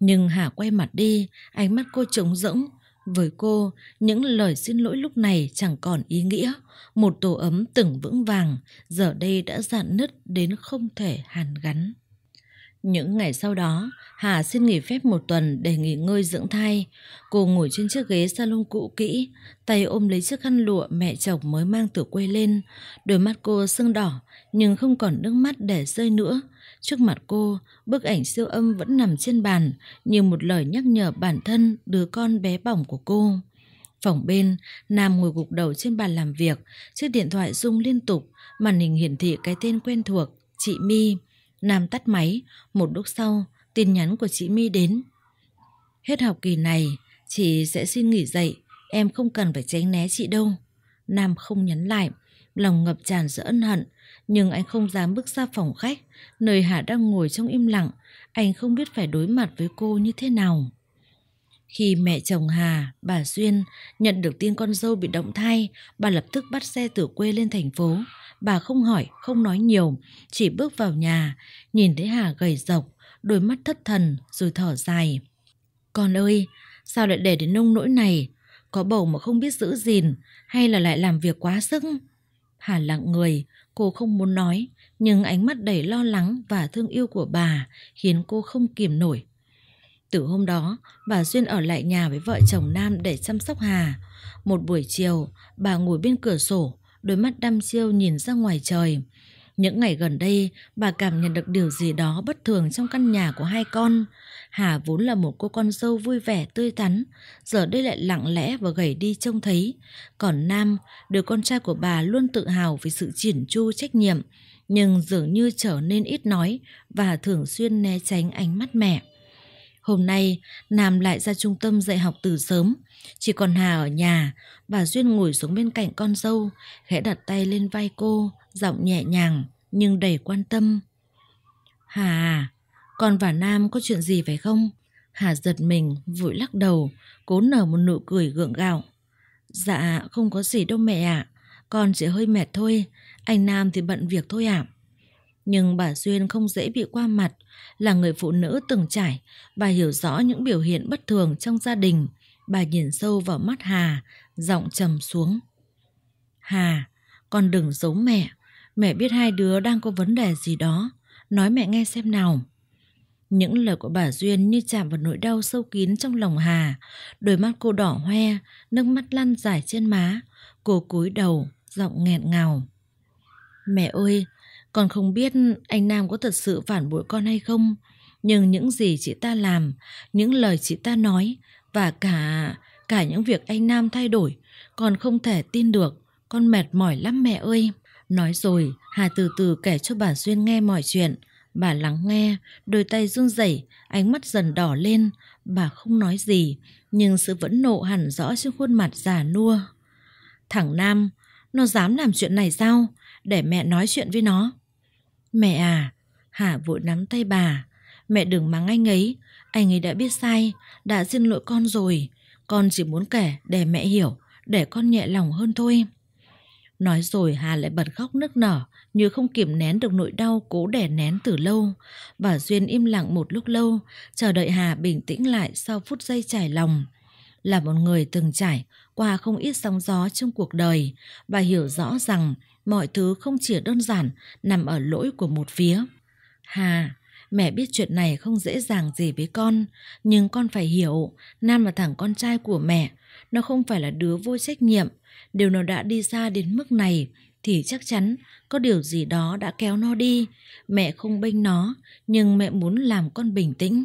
Nhưng Hà quay mặt đi, ánh mắt cô trống rỗng. Với cô, những lời xin lỗi lúc này chẳng còn ý nghĩa. Một tổ ấm từng vững vàng, giờ đây đã dạn nứt đến không thể hàn gắn. Những ngày sau đó, Hà xin nghỉ phép một tuần để nghỉ ngơi dưỡng thai. Cô ngồi trên chiếc ghế salon cũ kỹ, tay ôm lấy chiếc khăn lụa mẹ chồng mới mang từ quê lên. Đôi mắt cô sưng đỏ, nhưng không còn nước mắt để rơi nữa. Trước mặt cô, bức ảnh siêu âm vẫn nằm trên bàn, như một lời nhắc nhở bản thân đứa con bé bỏng của cô. Phòng bên, Nam ngồi gục đầu trên bàn làm việc, chiếc điện thoại rung liên tục, màn hình hiển thị cái tên quen thuộc, chị My. Nam tắt máy, một lúc sau, tin nhắn của chị My đến. Hết học kỳ này, chị sẽ xin nghỉ dạy, em không cần phải tránh né chị đâu. Nam không nhắn lại, lòng ngập tràn sự ân hận, nhưng anh không dám bước ra phòng khách, nơi Hà đang ngồi trong im lặng, anh không biết phải đối mặt với cô như thế nào. Khi mẹ chồng Hà, bà Xuyên nhận được tin con dâu bị động thai, bà lập tức bắt xe từ quê lên thành phố. Bà không hỏi, không nói nhiều, chỉ bước vào nhà, nhìn thấy Hà gầy rộc, đôi mắt thất thần rồi thở dài. Con ơi, sao lại để đến nông nỗi này? Có bầu mà không biết giữ gìn hay là lại làm việc quá sức? Hà lặng người, cô không muốn nói, nhưng ánh mắt đầy lo lắng và thương yêu của bà khiến cô không kiềm nổi từ hôm đó, bà Duyên ở lại nhà với vợ chồng Nam để chăm sóc Hà. Một buổi chiều, bà ngồi bên cửa sổ, đôi mắt đăm chiêu nhìn ra ngoài trời. Những ngày gần đây, bà cảm nhận được điều gì đó bất thường trong căn nhà của hai con. Hà vốn là một cô con dâu vui vẻ tươi tắn, giờ đây lại lặng lẽ và gầy đi trông thấy. Còn Nam, đứa con trai của bà luôn tự hào về sự chỉn chu trách nhiệm, nhưng dường như trở nên ít nói và thường xuyên né tránh ánh mắt mẹ. Hôm nay, Nam lại ra trung tâm dạy học từ sớm. Chỉ còn Hà ở nhà, bà Duyên ngồi xuống bên cạnh con dâu, khẽ đặt tay lên vai cô, giọng nhẹ nhàng nhưng đầy quan tâm. Hà à, con và Nam có chuyện gì phải không? Hà giật mình, vội lắc đầu, cố nở một nụ cười gượng gạo. Dạ, không có gì đâu mẹ ạ. À. Con chỉ hơi mệt thôi, anh Nam thì bận việc thôi ạ. À. Nhưng bà Duyên không dễ bị qua mặt, là người phụ nữ từng trải, bà hiểu rõ những biểu hiện bất thường trong gia đình. Bà nhìn sâu vào mắt Hà, giọng trầm xuống. Hà, con đừng giấu mẹ, mẹ biết hai đứa đang có vấn đề gì đó, nói mẹ nghe xem nào. Những lời của bà Duyên như chạm vào nỗi đau sâu kín trong lòng Hà, đôi mắt cô đỏ hoe, nước mắt lăn dài trên má, cô cúi đầu, giọng nghẹn ngào. Mẹ ơi, con không biết anh Nam có thật sự phản bội con hay không, nhưng những gì chị ta làm, những lời chị ta nói và cả cả những việc anh Nam thay đổi, con không thể tin được, con mệt mỏi lắm mẹ ơi. Nói rồi, Hà từ từ kể cho bà Duyên nghe mọi chuyện. Bà lắng nghe, đôi tay run rẩy, ánh mắt dần đỏ lên. Bà không nói gì, nhưng sự vẫn nộ hẳn rõ trên khuôn mặt già nua. Thằng Nam, nó dám làm chuyện này sao? Để mẹ nói chuyện với nó. Mẹ à, Hà vội nắm tay bà. Mẹ đừng mắng anh ấy, anh ấy đã biết sai, đã xin lỗi con rồi. Con chỉ muốn kể để mẹ hiểu, để con nhẹ lòng hơn thôi. Nói rồi Hà lại bật khóc nức nở, như không kiềm nén được nỗi đau cố đè nén từ lâu. Bà Duyên im lặng một lúc lâu, chờ đợi Hà bình tĩnh lại sau phút giây trải lòng. Là một người từng trải qua không ít sóng gió trong cuộc đời, bà hiểu rõ rằng mọi thứ không chỉ đơn giản nằm ở lỗi của một phía. Hà, mẹ biết chuyện này không dễ dàng gì với con, nhưng con phải hiểu, Nam là thằng con trai của mẹ, nó không phải là đứa vô trách nhiệm, điều nó đã đi xa đến mức này thì chắc chắn có điều gì đó đã kéo nó đi. Mẹ không bênh nó, nhưng mẹ muốn làm con bình tĩnh.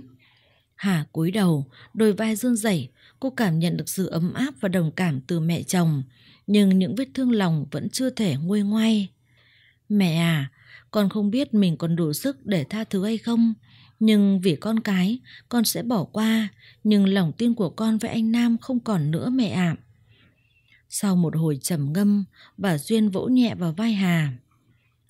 Hà cúi đầu, đôi vai run rẩy, cô cảm nhận được sự ấm áp và đồng cảm từ mẹ chồng nhưng những vết thương lòng vẫn chưa thể nguôi ngoai. Mẹ à, con không biết mình còn đủ sức để tha thứ hay không, nhưng vì con cái, con sẽ bỏ qua, nhưng lòng tin của con với anh Nam không còn nữa mẹ ạ. À. Sau một hồi trầm ngâm, bà Duyên vỗ nhẹ vào vai Hà.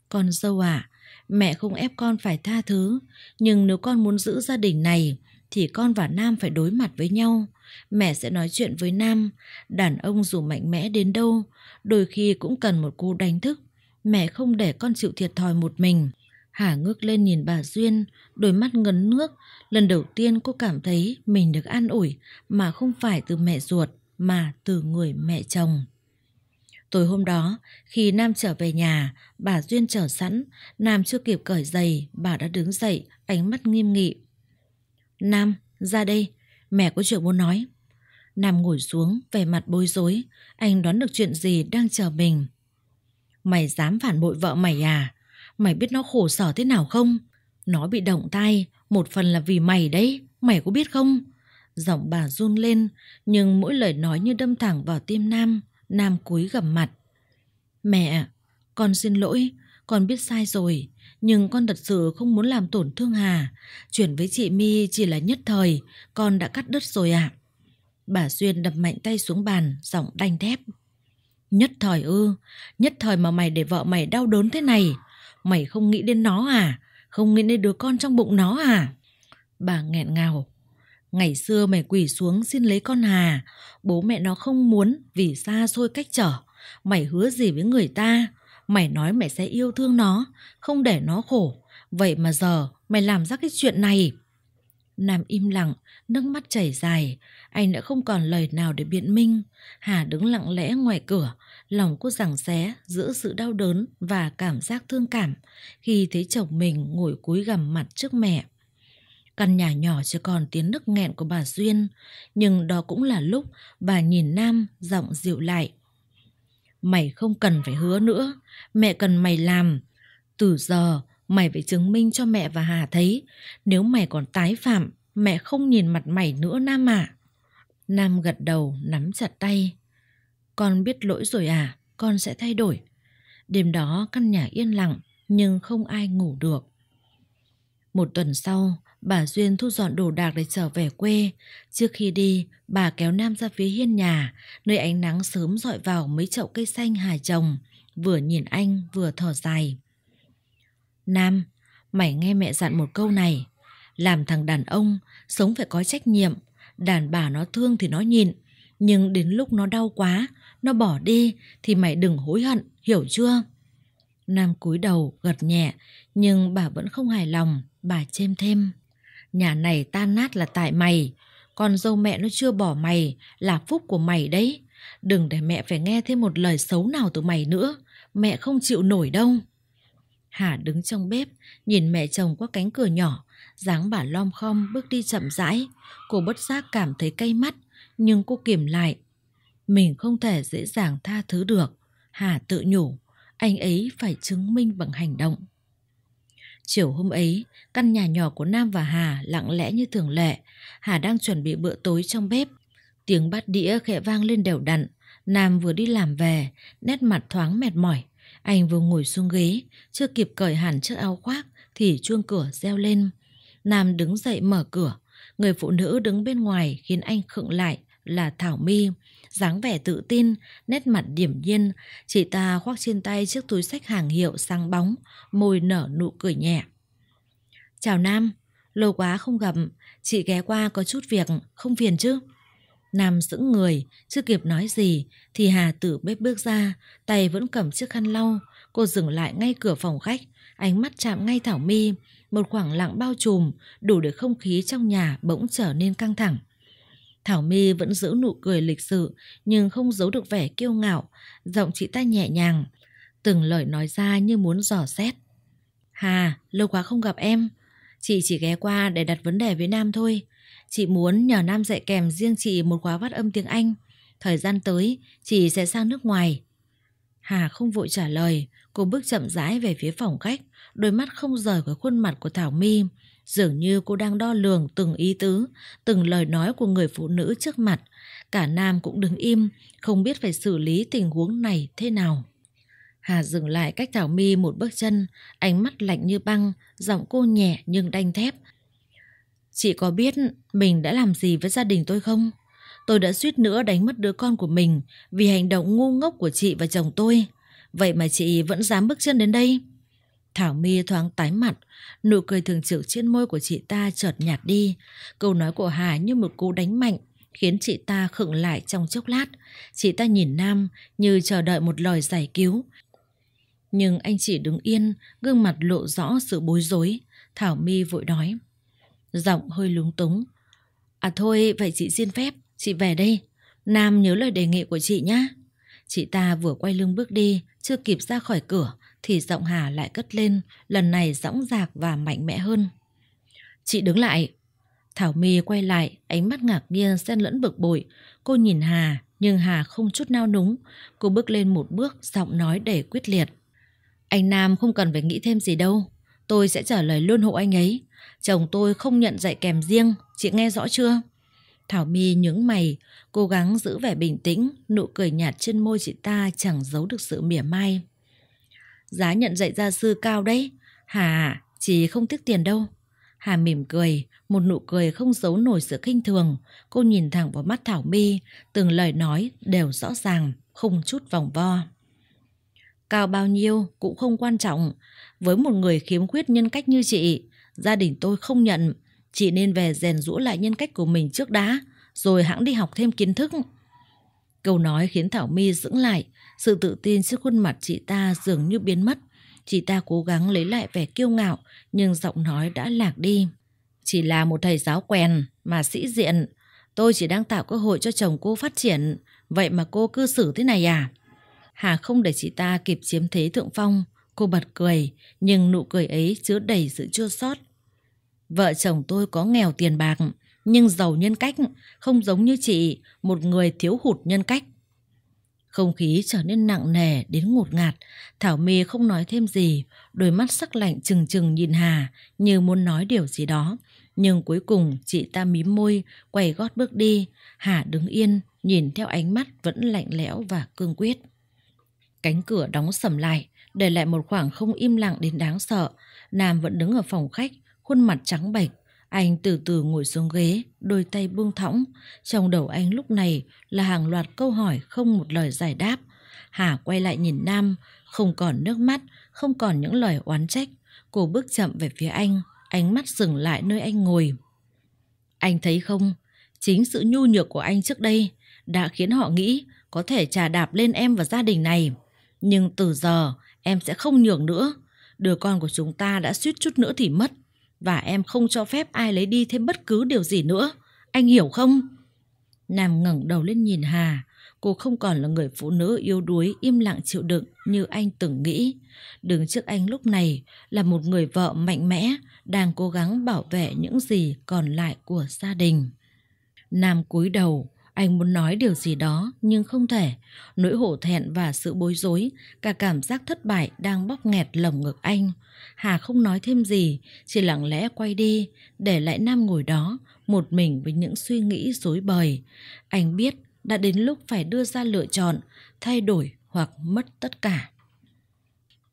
Con dâu ạ, à, mẹ không ép con phải tha thứ, nhưng nếu con muốn giữ gia đình này, thì con và Nam phải đối mặt với nhau. Mẹ sẽ nói chuyện với Nam, đàn ông dù mạnh mẽ đến đâu, đôi khi cũng cần một cú đánh thức. Mẹ không để con chịu thiệt thòi một mình. Hà ngước lên nhìn bà Duyên, đôi mắt ngấn nước. Lần đầu tiên cô cảm thấy mình được an ủi mà không phải từ mẹ ruột mà từ người mẹ chồng. Tối hôm đó, khi Nam trở về nhà, bà Duyên chờ sẵn. Nam chưa kịp cởi giày, bà đã đứng dậy, ánh mắt nghiêm nghị. Nam, ra đây, Mẹ của Triệu muốn nói. Nam ngồi xuống, vẻ mặt bối rối, anh đoán được chuyện gì đang chờ mình. Mày dám phản bội vợ mày à? Mày biết nó khổ sở thế nào không? Nó bị động tay, một phần là vì mày đấy, mày có biết không? Giọng bà run lên, nhưng mỗi lời nói như đâm thẳng vào tim Nam, Nam cúi gầm mặt. Mẹ, con xin lỗi, con biết sai rồi, nhưng con thật sự không muốn làm tổn thương Hà. Chuyển với chị Mi chỉ là nhất thời, con đã cắt đứt rồi ạ. À? Bà Xuyên đập mạnh tay xuống bàn, giọng đanh thép. Nhất thời ư, nhất thời mà mày để vợ mày đau đớn thế này. Mày không nghĩ đến nó à? Không nghĩ đến đứa con trong bụng nó à? Bà nghẹn ngào. Ngày xưa mày quỳ xuống xin lấy con Hà, bố mẹ nó không muốn vì xa xôi cách trở. Mày hứa gì với người ta? Mày nói mày sẽ yêu thương nó, không để nó khổ. Vậy mà giờ mày làm ra cái chuyện này. Nam im lặng, nước mắt chảy dài. Anh đã không còn lời nào để biện minh. Hà đứng lặng lẽ ngoài cửa, lòng cô giằng xé giữa sự đau đớn và cảm giác thương cảm khi thấy chồng mình ngồi cúi gằm mặt trước mẹ. Căn nhà nhỏ chưa còn tiếng nức nghẹn của bà Duyên, nhưng đó cũng là lúc bà nhìn Nam giọng dịu lại. Mày không cần phải hứa nữa, mẹ cần mày làm. Từ giờ, mày phải chứng minh cho mẹ và Hà thấy, nếu mày còn tái phạm, mẹ không nhìn mặt mày nữa Nam ạ. À. Nam gật đầu, nắm chặt tay. Con biết lỗi rồi à, con sẽ thay đổi. Đêm đó căn nhà yên lặng, nhưng không ai ngủ được. Một tuần sau, bà Duyên thu dọn đồ đạc để trở về quê. Trước khi đi, bà kéo Nam ra phía hiên nhà, nơi ánh nắng sớm dọi vào mấy chậu cây xanh hà trồng, vừa nhìn anh vừa thở dài. Nam, mày nghe mẹ dặn một câu này, làm thằng đàn ông, sống phải có trách nhiệm, đàn bà nó thương thì nó nhịn, nhưng đến lúc nó đau quá, nó bỏ đi thì mày đừng hối hận, hiểu chưa? Nam cúi đầu gật nhẹ, nhưng bà vẫn không hài lòng, bà chêm thêm. Nhà này tan nát là tại mày. Con dâu mẹ nó chưa bỏ mày, là phúc của mày đấy. Đừng để mẹ phải nghe thêm một lời xấu nào từ mày nữa. Mẹ không chịu nổi đâu. Hà đứng trong bếp, nhìn mẹ chồng qua cánh cửa nhỏ. dáng bà lom khom bước đi chậm rãi. Cô bất giác cảm thấy cay mắt, nhưng cô kiềm lại. Mình không thể dễ dàng tha thứ được. Hà tự nhủ, anh ấy phải chứng minh bằng hành động. Chiều hôm ấy, căn nhà nhỏ của Nam và Hà lặng lẽ như thường lệ. Hà đang chuẩn bị bữa tối trong bếp. Tiếng bát đĩa khẽ vang lên đều đặn. Nam vừa đi làm về, nét mặt thoáng mệt mỏi. Anh vừa ngồi xuống ghế, chưa kịp cởi hẳn chiếc áo khoác thì chuông cửa reo lên. Nam đứng dậy mở cửa. Người phụ nữ đứng bên ngoài khiến anh khựng lại là Thảo My dáng vẻ tự tin, nét mặt điểm nhiên, chị ta khoác trên tay chiếc túi sách hàng hiệu sáng bóng, môi nở nụ cười nhẹ. Chào Nam, lâu quá không gặp, chị ghé qua có chút việc, không phiền chứ? Nam sững người, chưa kịp nói gì thì Hà Tử bếp bước ra, tay vẫn cầm chiếc khăn lau, cô dừng lại ngay cửa phòng khách, ánh mắt chạm ngay Thảo Mi, một khoảng lặng bao trùm, đủ để không khí trong nhà bỗng trở nên căng thẳng. Thảo My vẫn giữ nụ cười lịch sự nhưng không giấu được vẻ kiêu ngạo, giọng chị ta nhẹ nhàng, từng lời nói ra như muốn dò xét. Hà, lâu quá không gặp em. Chị chỉ ghé qua để đặt vấn đề với Nam thôi. Chị muốn nhờ Nam dạy kèm riêng chị một khóa phát âm tiếng Anh. Thời gian tới, chị sẽ sang nước ngoài. Hà không vội trả lời, cô bước chậm rãi về phía phòng khách, đôi mắt không rời khỏi khuôn mặt của Thảo My. Dường như cô đang đo lường từng ý tứ, từng lời nói của người phụ nữ trước mặt. Cả nam cũng đứng im, không biết phải xử lý tình huống này thế nào. Hà dừng lại cách Thảo My một bước chân, ánh mắt lạnh như băng, giọng cô nhẹ nhưng đanh thép. Chị có biết mình đã làm gì với gia đình tôi không? Tôi đã suýt nữa đánh mất đứa con của mình vì hành động ngu ngốc của chị và chồng tôi. Vậy mà chị vẫn dám bước chân đến đây. Thảo My thoáng tái mặt, nụ cười thường trực trên môi của chị ta chợt nhạt đi. Câu nói của Hà như một cú đánh mạnh, khiến chị ta khựng lại trong chốc lát. Chị ta nhìn Nam như chờ đợi một lời giải cứu. Nhưng anh chỉ đứng yên, gương mặt lộ rõ sự bối rối. Thảo My vội nói. Giọng hơi lúng túng. À thôi, vậy chị xin phép, chị về đây. Nam nhớ lời đề nghị của chị nhé. Chị ta vừa quay lưng bước đi, chưa kịp ra khỏi cửa thì giọng Hà lại cất lên, lần này dõng dạc và mạnh mẽ hơn. Chị đứng lại. Thảo My quay lại, ánh mắt ngạc nhiên xen lẫn bực bội. Cô nhìn Hà, nhưng Hà không chút nao núng. Cô bước lên một bước, giọng nói để quyết liệt. Anh Nam không cần phải nghĩ thêm gì đâu. Tôi sẽ trả lời luôn hộ anh ấy. Chồng tôi không nhận dạy kèm riêng, chị nghe rõ chưa? Thảo My nhướng mày, cố gắng giữ vẻ bình tĩnh, nụ cười nhạt trên môi chị ta chẳng giấu được sự mỉa mai giá nhận dạy gia sư cao đấy. Hà, chỉ không tiếc tiền đâu. Hà mỉm cười, một nụ cười không giấu nổi sự khinh thường. Cô nhìn thẳng vào mắt Thảo My, từng lời nói đều rõ ràng, không chút vòng vo. Cao bao nhiêu cũng không quan trọng. Với một người khiếm khuyết nhân cách như chị, gia đình tôi không nhận. Chị nên về rèn rũa lại nhân cách của mình trước đã, rồi hãng đi học thêm kiến thức. Câu nói khiến Thảo My dững lại, sự tự tin trên khuôn mặt chị ta dường như biến mất. Chị ta cố gắng lấy lại vẻ kiêu ngạo, nhưng giọng nói đã lạc đi. Chỉ là một thầy giáo quen, mà sĩ diện. Tôi chỉ đang tạo cơ hội cho chồng cô phát triển. Vậy mà cô cư xử thế này à? Hà không để chị ta kịp chiếm thế thượng phong. Cô bật cười, nhưng nụ cười ấy chứa đầy sự chua xót. Vợ chồng tôi có nghèo tiền bạc, nhưng giàu nhân cách, không giống như chị, một người thiếu hụt nhân cách. Không khí trở nên nặng nề đến ngột ngạt, Thảo Mê không nói thêm gì, đôi mắt sắc lạnh trừng trừng nhìn Hà như muốn nói điều gì đó. Nhưng cuối cùng chị ta mím môi, quay gót bước đi, Hà đứng yên, nhìn theo ánh mắt vẫn lạnh lẽo và cương quyết. Cánh cửa đóng sầm lại, để lại một khoảng không im lặng đến đáng sợ. Nam vẫn đứng ở phòng khách, khuôn mặt trắng bệch, anh từ từ ngồi xuống ghế, đôi tay buông thõng. Trong đầu anh lúc này là hàng loạt câu hỏi không một lời giải đáp. Hà quay lại nhìn Nam, không còn nước mắt, không còn những lời oán trách. Cô bước chậm về phía anh, ánh mắt dừng lại nơi anh ngồi. Anh thấy không, chính sự nhu nhược của anh trước đây đã khiến họ nghĩ có thể trà đạp lên em và gia đình này. Nhưng từ giờ em sẽ không nhường nữa, đứa con của chúng ta đã suýt chút nữa thì mất và em không cho phép ai lấy đi thêm bất cứ điều gì nữa. Anh hiểu không? Nam ngẩng đầu lên nhìn Hà. Cô không còn là người phụ nữ yếu đuối, im lặng chịu đựng như anh từng nghĩ. Đứng trước anh lúc này là một người vợ mạnh mẽ, đang cố gắng bảo vệ những gì còn lại của gia đình. Nam cúi đầu, anh muốn nói điều gì đó nhưng không thể. Nỗi hổ thẹn và sự bối rối, cả cảm giác thất bại đang bóp nghẹt lồng ngực anh. Hà không nói thêm gì, chỉ lặng lẽ quay đi, để lại Nam ngồi đó, một mình với những suy nghĩ rối bời. Anh biết đã đến lúc phải đưa ra lựa chọn, thay đổi hoặc mất tất cả.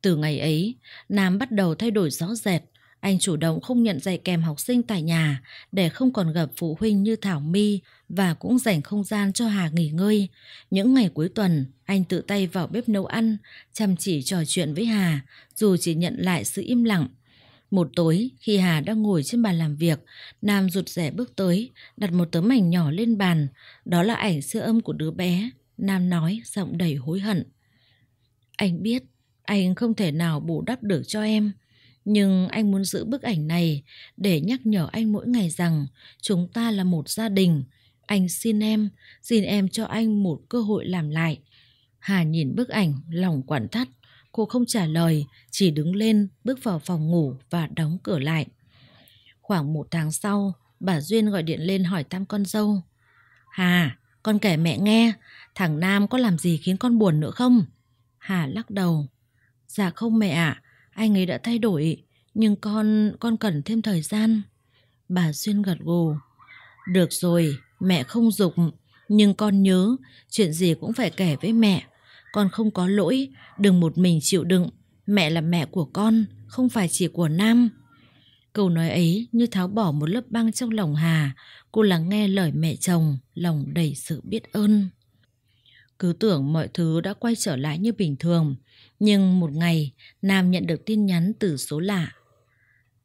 Từ ngày ấy, Nam bắt đầu thay đổi rõ rệt anh chủ động không nhận dạy kèm học sinh tại nhà để không còn gặp phụ huynh như Thảo My và cũng dành không gian cho Hà nghỉ ngơi. Những ngày cuối tuần, anh tự tay vào bếp nấu ăn, chăm chỉ trò chuyện với Hà, dù chỉ nhận lại sự im lặng. Một tối, khi Hà đang ngồi trên bàn làm việc, Nam rụt rẻ bước tới, đặt một tấm ảnh nhỏ lên bàn. Đó là ảnh siêu âm của đứa bé. Nam nói, giọng đầy hối hận. Anh biết, anh không thể nào bù đắp được cho em. Nhưng anh muốn giữ bức ảnh này để nhắc nhở anh mỗi ngày rằng chúng ta là một gia đình. Anh xin em, xin em cho anh một cơ hội làm lại. Hà nhìn bức ảnh, lòng quặn thắt. Cô không trả lời, chỉ đứng lên, bước vào phòng ngủ và đóng cửa lại. Khoảng một tháng sau, bà Duyên gọi điện lên hỏi thăm con dâu. Hà, con kể mẹ nghe, thằng Nam có làm gì khiến con buồn nữa không? Hà lắc đầu. Dạ không mẹ ạ, à, anh ấy đã thay đổi, nhưng con, con cần thêm thời gian. Bà Xuyên gật gù. Được rồi, mẹ không dục, nhưng con nhớ, chuyện gì cũng phải kể với mẹ. Con không có lỗi, đừng một mình chịu đựng. Mẹ là mẹ của con, không phải chỉ của Nam. Câu nói ấy như tháo bỏ một lớp băng trong lòng Hà, cô lắng nghe lời mẹ chồng, lòng đầy sự biết ơn cứ tưởng mọi thứ đã quay trở lại như bình thường. Nhưng một ngày, Nam nhận được tin nhắn từ số lạ.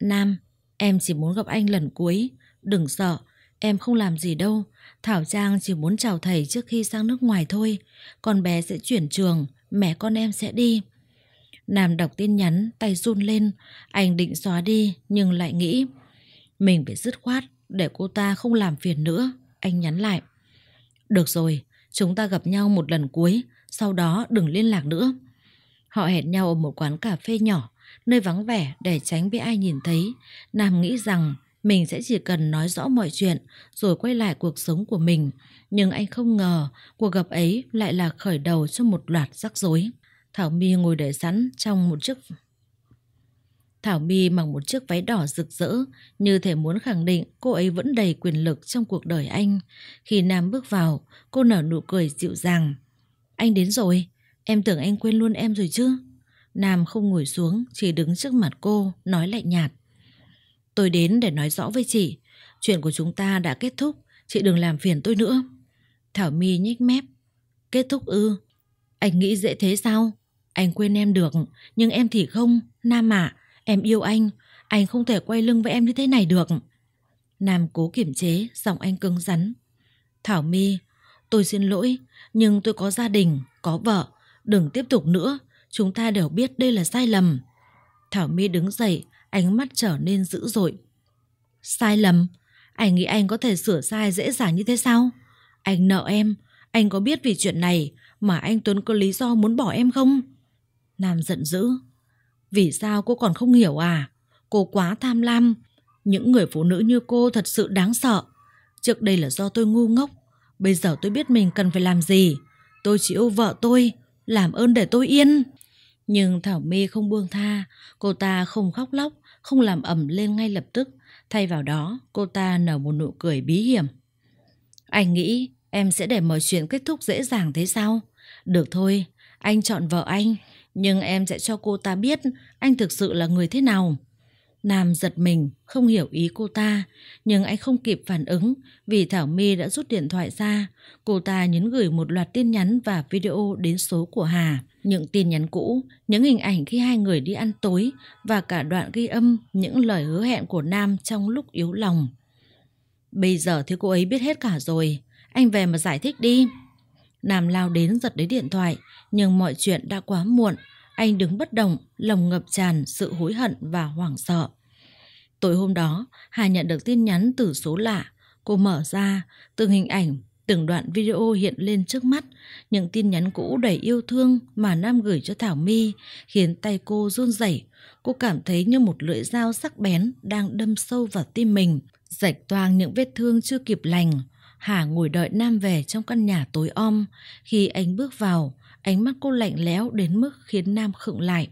Nam, em chỉ muốn gặp anh lần cuối. Đừng sợ, em không làm gì đâu. Thảo Trang chỉ muốn chào thầy trước khi sang nước ngoài thôi. Con bé sẽ chuyển trường, mẹ con em sẽ đi. Nam đọc tin nhắn, tay run lên. Anh định xóa đi, nhưng lại nghĩ. Mình phải dứt khoát, để cô ta không làm phiền nữa. Anh nhắn lại. Được rồi, Chúng ta gặp nhau một lần cuối, sau đó đừng liên lạc nữa. Họ hẹn nhau ở một quán cà phê nhỏ, nơi vắng vẻ để tránh bị ai nhìn thấy. Nam nghĩ rằng mình sẽ chỉ cần nói rõ mọi chuyện rồi quay lại cuộc sống của mình. Nhưng anh không ngờ cuộc gặp ấy lại là khởi đầu cho một loạt rắc rối. Thảo My ngồi đợi sẵn trong một chiếc Thảo My mặc một chiếc váy đỏ rực rỡ, như thể muốn khẳng định cô ấy vẫn đầy quyền lực trong cuộc đời anh. Khi Nam bước vào, cô nở nụ cười dịu dàng. Anh đến rồi, em tưởng anh quên luôn em rồi chứ? Nam không ngồi xuống, chỉ đứng trước mặt cô, nói lạnh nhạt. Tôi đến để nói rõ với chị, chuyện của chúng ta đã kết thúc, chị đừng làm phiền tôi nữa. Thảo My nhếch mép. Kết thúc ư? Anh nghĩ dễ thế sao? Anh quên em được, nhưng em thì không, Nam ạ. À. Em yêu anh, anh không thể quay lưng với em như thế này được. Nam cố kiểm chế, giọng anh cứng rắn. Thảo My, tôi xin lỗi, nhưng tôi có gia đình, có vợ. Đừng tiếp tục nữa, chúng ta đều biết đây là sai lầm. Thảo My đứng dậy, ánh mắt trở nên dữ dội. Sai lầm? Anh nghĩ anh có thể sửa sai dễ dàng như thế sao? Anh nợ em, anh có biết vì chuyện này mà anh Tuấn có lý do muốn bỏ em không? Nam giận dữ, vì sao cô còn không hiểu à? Cô quá tham lam. Những người phụ nữ như cô thật sự đáng sợ. Trước đây là do tôi ngu ngốc. Bây giờ tôi biết mình cần phải làm gì. Tôi chỉ yêu vợ tôi. Làm ơn để tôi yên. Nhưng Thảo My không buông tha. Cô ta không khóc lóc, không làm ẩm lên ngay lập tức. Thay vào đó, cô ta nở một nụ cười bí hiểm. Anh nghĩ em sẽ để mọi chuyện kết thúc dễ dàng thế sao? Được thôi, anh chọn vợ anh nhưng em sẽ cho cô ta biết anh thực sự là người thế nào. Nam giật mình, không hiểu ý cô ta, nhưng anh không kịp phản ứng vì Thảo My đã rút điện thoại ra. Cô ta nhấn gửi một loạt tin nhắn và video đến số của Hà. Những tin nhắn cũ, những hình ảnh khi hai người đi ăn tối và cả đoạn ghi âm những lời hứa hẹn của Nam trong lúc yếu lòng. Bây giờ thì cô ấy biết hết cả rồi, anh về mà giải thích đi. Nam lao đến giật lấy điện thoại, nhưng mọi chuyện đã quá muộn. Anh đứng bất động, lòng ngập tràn sự hối hận và hoảng sợ. Tối hôm đó, Hà nhận được tin nhắn từ số lạ. Cô mở ra, từng hình ảnh, từng đoạn video hiện lên trước mắt. Những tin nhắn cũ đầy yêu thương mà Nam gửi cho Thảo My khiến tay cô run rẩy. Cô cảm thấy như một lưỡi dao sắc bén đang đâm sâu vào tim mình, rạch toang những vết thương chưa kịp lành. Hà ngồi đợi Nam về trong căn nhà tối om. Khi anh bước vào, ánh mắt cô lạnh lẽo đến mức khiến Nam khựng lại.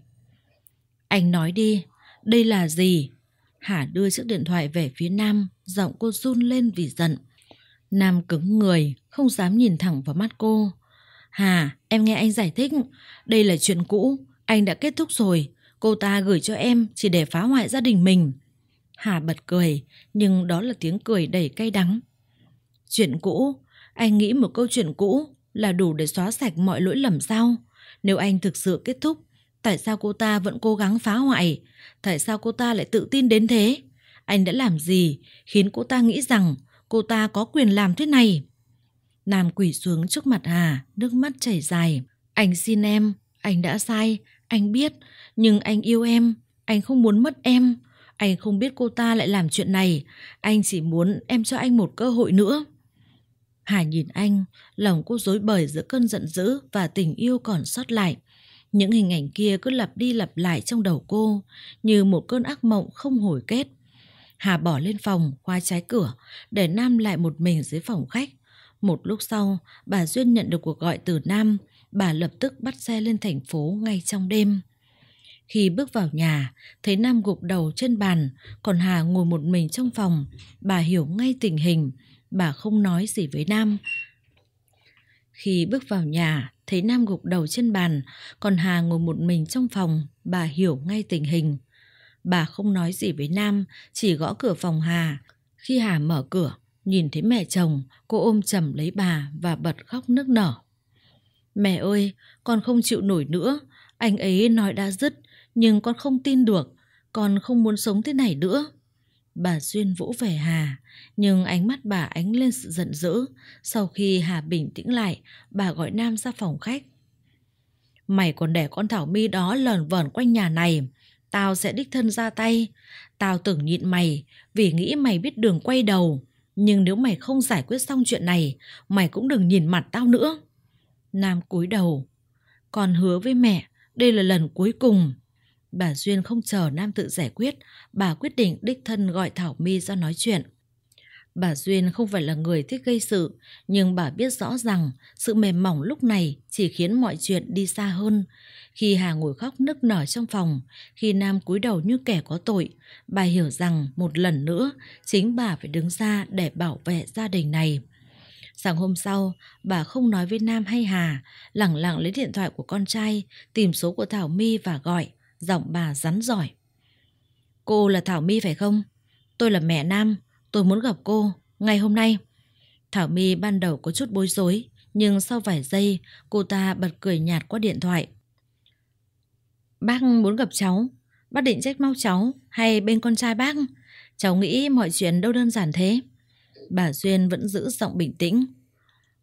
Anh nói đi, đây là gì? Hà đưa chiếc điện thoại về phía Nam, giọng cô run lên vì giận. Nam cứng người, không dám nhìn thẳng vào mắt cô. Hà, em nghe anh giải thích, đây là chuyện cũ, anh đã kết thúc rồi, cô ta gửi cho em chỉ để phá hoại gia đình mình. Hà bật cười, nhưng đó là tiếng cười đầy cay đắng, Chuyện cũ, anh nghĩ một câu chuyện cũ là đủ để xóa sạch mọi lỗi lầm sao? Nếu anh thực sự kết thúc, tại sao cô ta vẫn cố gắng phá hoại? Tại sao cô ta lại tự tin đến thế? Anh đã làm gì khiến cô ta nghĩ rằng cô ta có quyền làm thế này? Nam quỷ xuống trước mặt Hà, nước mắt chảy dài. Anh xin em, anh đã sai, anh biết, nhưng anh yêu em, anh không muốn mất em. Anh không biết cô ta lại làm chuyện này, anh chỉ muốn em cho anh một cơ hội nữa. Hà nhìn anh, lòng cô rối bời giữa cơn giận dữ và tình yêu còn sót lại. Những hình ảnh kia cứ lặp đi lặp lại trong đầu cô, như một cơn ác mộng không hồi kết. Hà bỏ lên phòng, khóa trái cửa, để Nam lại một mình dưới phòng khách. Một lúc sau, bà Duyên nhận được cuộc gọi từ Nam. Bà lập tức bắt xe lên thành phố ngay trong đêm. Khi bước vào nhà, thấy Nam gục đầu trên bàn, còn Hà ngồi một mình trong phòng. Bà hiểu ngay tình hình, bà không nói gì với Nam. Khi bước vào nhà, thấy Nam gục đầu trên bàn, còn Hà ngồi một mình trong phòng, bà hiểu ngay tình hình. Bà không nói gì với Nam, chỉ gõ cửa phòng Hà. Khi Hà mở cửa, nhìn thấy mẹ chồng, cô ôm chầm lấy bà và bật khóc nức nở. Mẹ ơi, con không chịu nổi nữa, anh ấy nói đã dứt, nhưng con không tin được, con không muốn sống thế này nữa. Bà Duyên vỗ về Hà, nhưng ánh mắt bà ánh lên sự giận dữ. Sau khi Hà bình tĩnh lại, bà gọi Nam ra phòng khách. Mày còn để con Thảo My đó lờn vờn quanh nhà này, tao sẽ đích thân ra tay. Tao tưởng nhịn mày vì nghĩ mày biết đường quay đầu. Nhưng nếu mày không giải quyết xong chuyện này, mày cũng đừng nhìn mặt tao nữa. Nam cúi đầu. còn hứa với mẹ, đây là lần cuối cùng bà Duyên không chờ Nam tự giải quyết, bà quyết định đích thân gọi Thảo My ra nói chuyện. Bà Duyên không phải là người thích gây sự, nhưng bà biết rõ rằng sự mềm mỏng lúc này chỉ khiến mọi chuyện đi xa hơn. Khi Hà ngồi khóc nức nở trong phòng, khi Nam cúi đầu như kẻ có tội, bà hiểu rằng một lần nữa chính bà phải đứng ra để bảo vệ gia đình này. Sáng hôm sau, bà không nói với Nam hay Hà, lẳng lặng lấy điện thoại của con trai, tìm số của Thảo My và gọi giọng bà rắn giỏi. Cô là Thảo My phải không? Tôi là mẹ Nam, tôi muốn gặp cô, ngay hôm nay. Thảo My ban đầu có chút bối rối, nhưng sau vài giây, cô ta bật cười nhạt qua điện thoại. Bác muốn gặp cháu, bác định trách mau cháu hay bên con trai bác? Cháu nghĩ mọi chuyện đâu đơn giản thế. Bà Duyên vẫn giữ giọng bình tĩnh.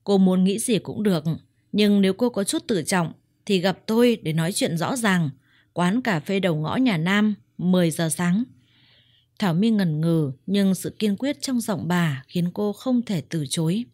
Cô muốn nghĩ gì cũng được, nhưng nếu cô có chút tự trọng thì gặp tôi để nói chuyện rõ ràng quán cà phê đầu ngõ nhà Nam, 10 giờ sáng. Thảo My ngần ngừ nhưng sự kiên quyết trong giọng bà khiến cô không thể từ chối.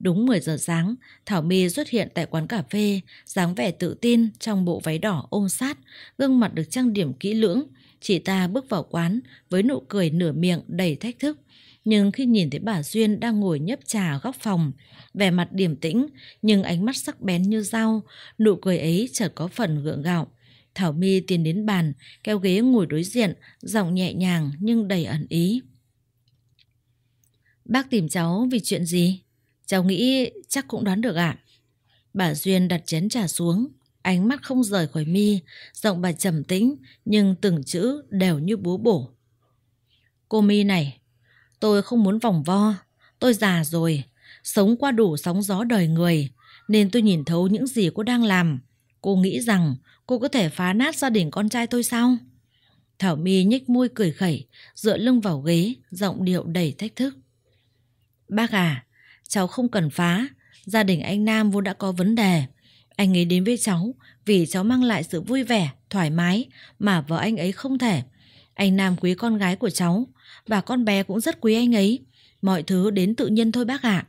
Đúng 10 giờ sáng, Thảo My xuất hiện tại quán cà phê, dáng vẻ tự tin trong bộ váy đỏ ôm sát, gương mặt được trang điểm kỹ lưỡng. Chị ta bước vào quán với nụ cười nửa miệng đầy thách thức. Nhưng khi nhìn thấy bà Duyên đang ngồi nhấp trà ở góc phòng, vẻ mặt điềm tĩnh nhưng ánh mắt sắc bén như dao, nụ cười ấy chợt có phần gượng gạo. Thảo My tiến đến bàn, kéo ghế ngồi đối diện, giọng nhẹ nhàng nhưng đầy ẩn ý. Bác tìm cháu vì chuyện gì? Cháu nghĩ chắc cũng đoán được ạ. À? Bà Duyên đặt chén trà xuống, ánh mắt không rời khỏi mi, giọng bà trầm tĩnh nhưng từng chữ đều như búa bổ. Cô mi này, tôi không muốn vòng vo, tôi già rồi, sống qua đủ sóng gió đời người, nên tôi nhìn thấu những gì cô đang làm. Cô nghĩ rằng Cô có thể phá nát gia đình con trai tôi sao? Thảo My nhích môi cười khẩy, dựa lưng vào ghế, giọng điệu đầy thách thức. Bác à, cháu không cần phá, gia đình anh Nam vốn đã có vấn đề. Anh ấy đến với cháu vì cháu mang lại sự vui vẻ, thoải mái mà vợ anh ấy không thể. Anh Nam quý con gái của cháu và con bé cũng rất quý anh ấy. Mọi thứ đến tự nhiên thôi bác ạ. À.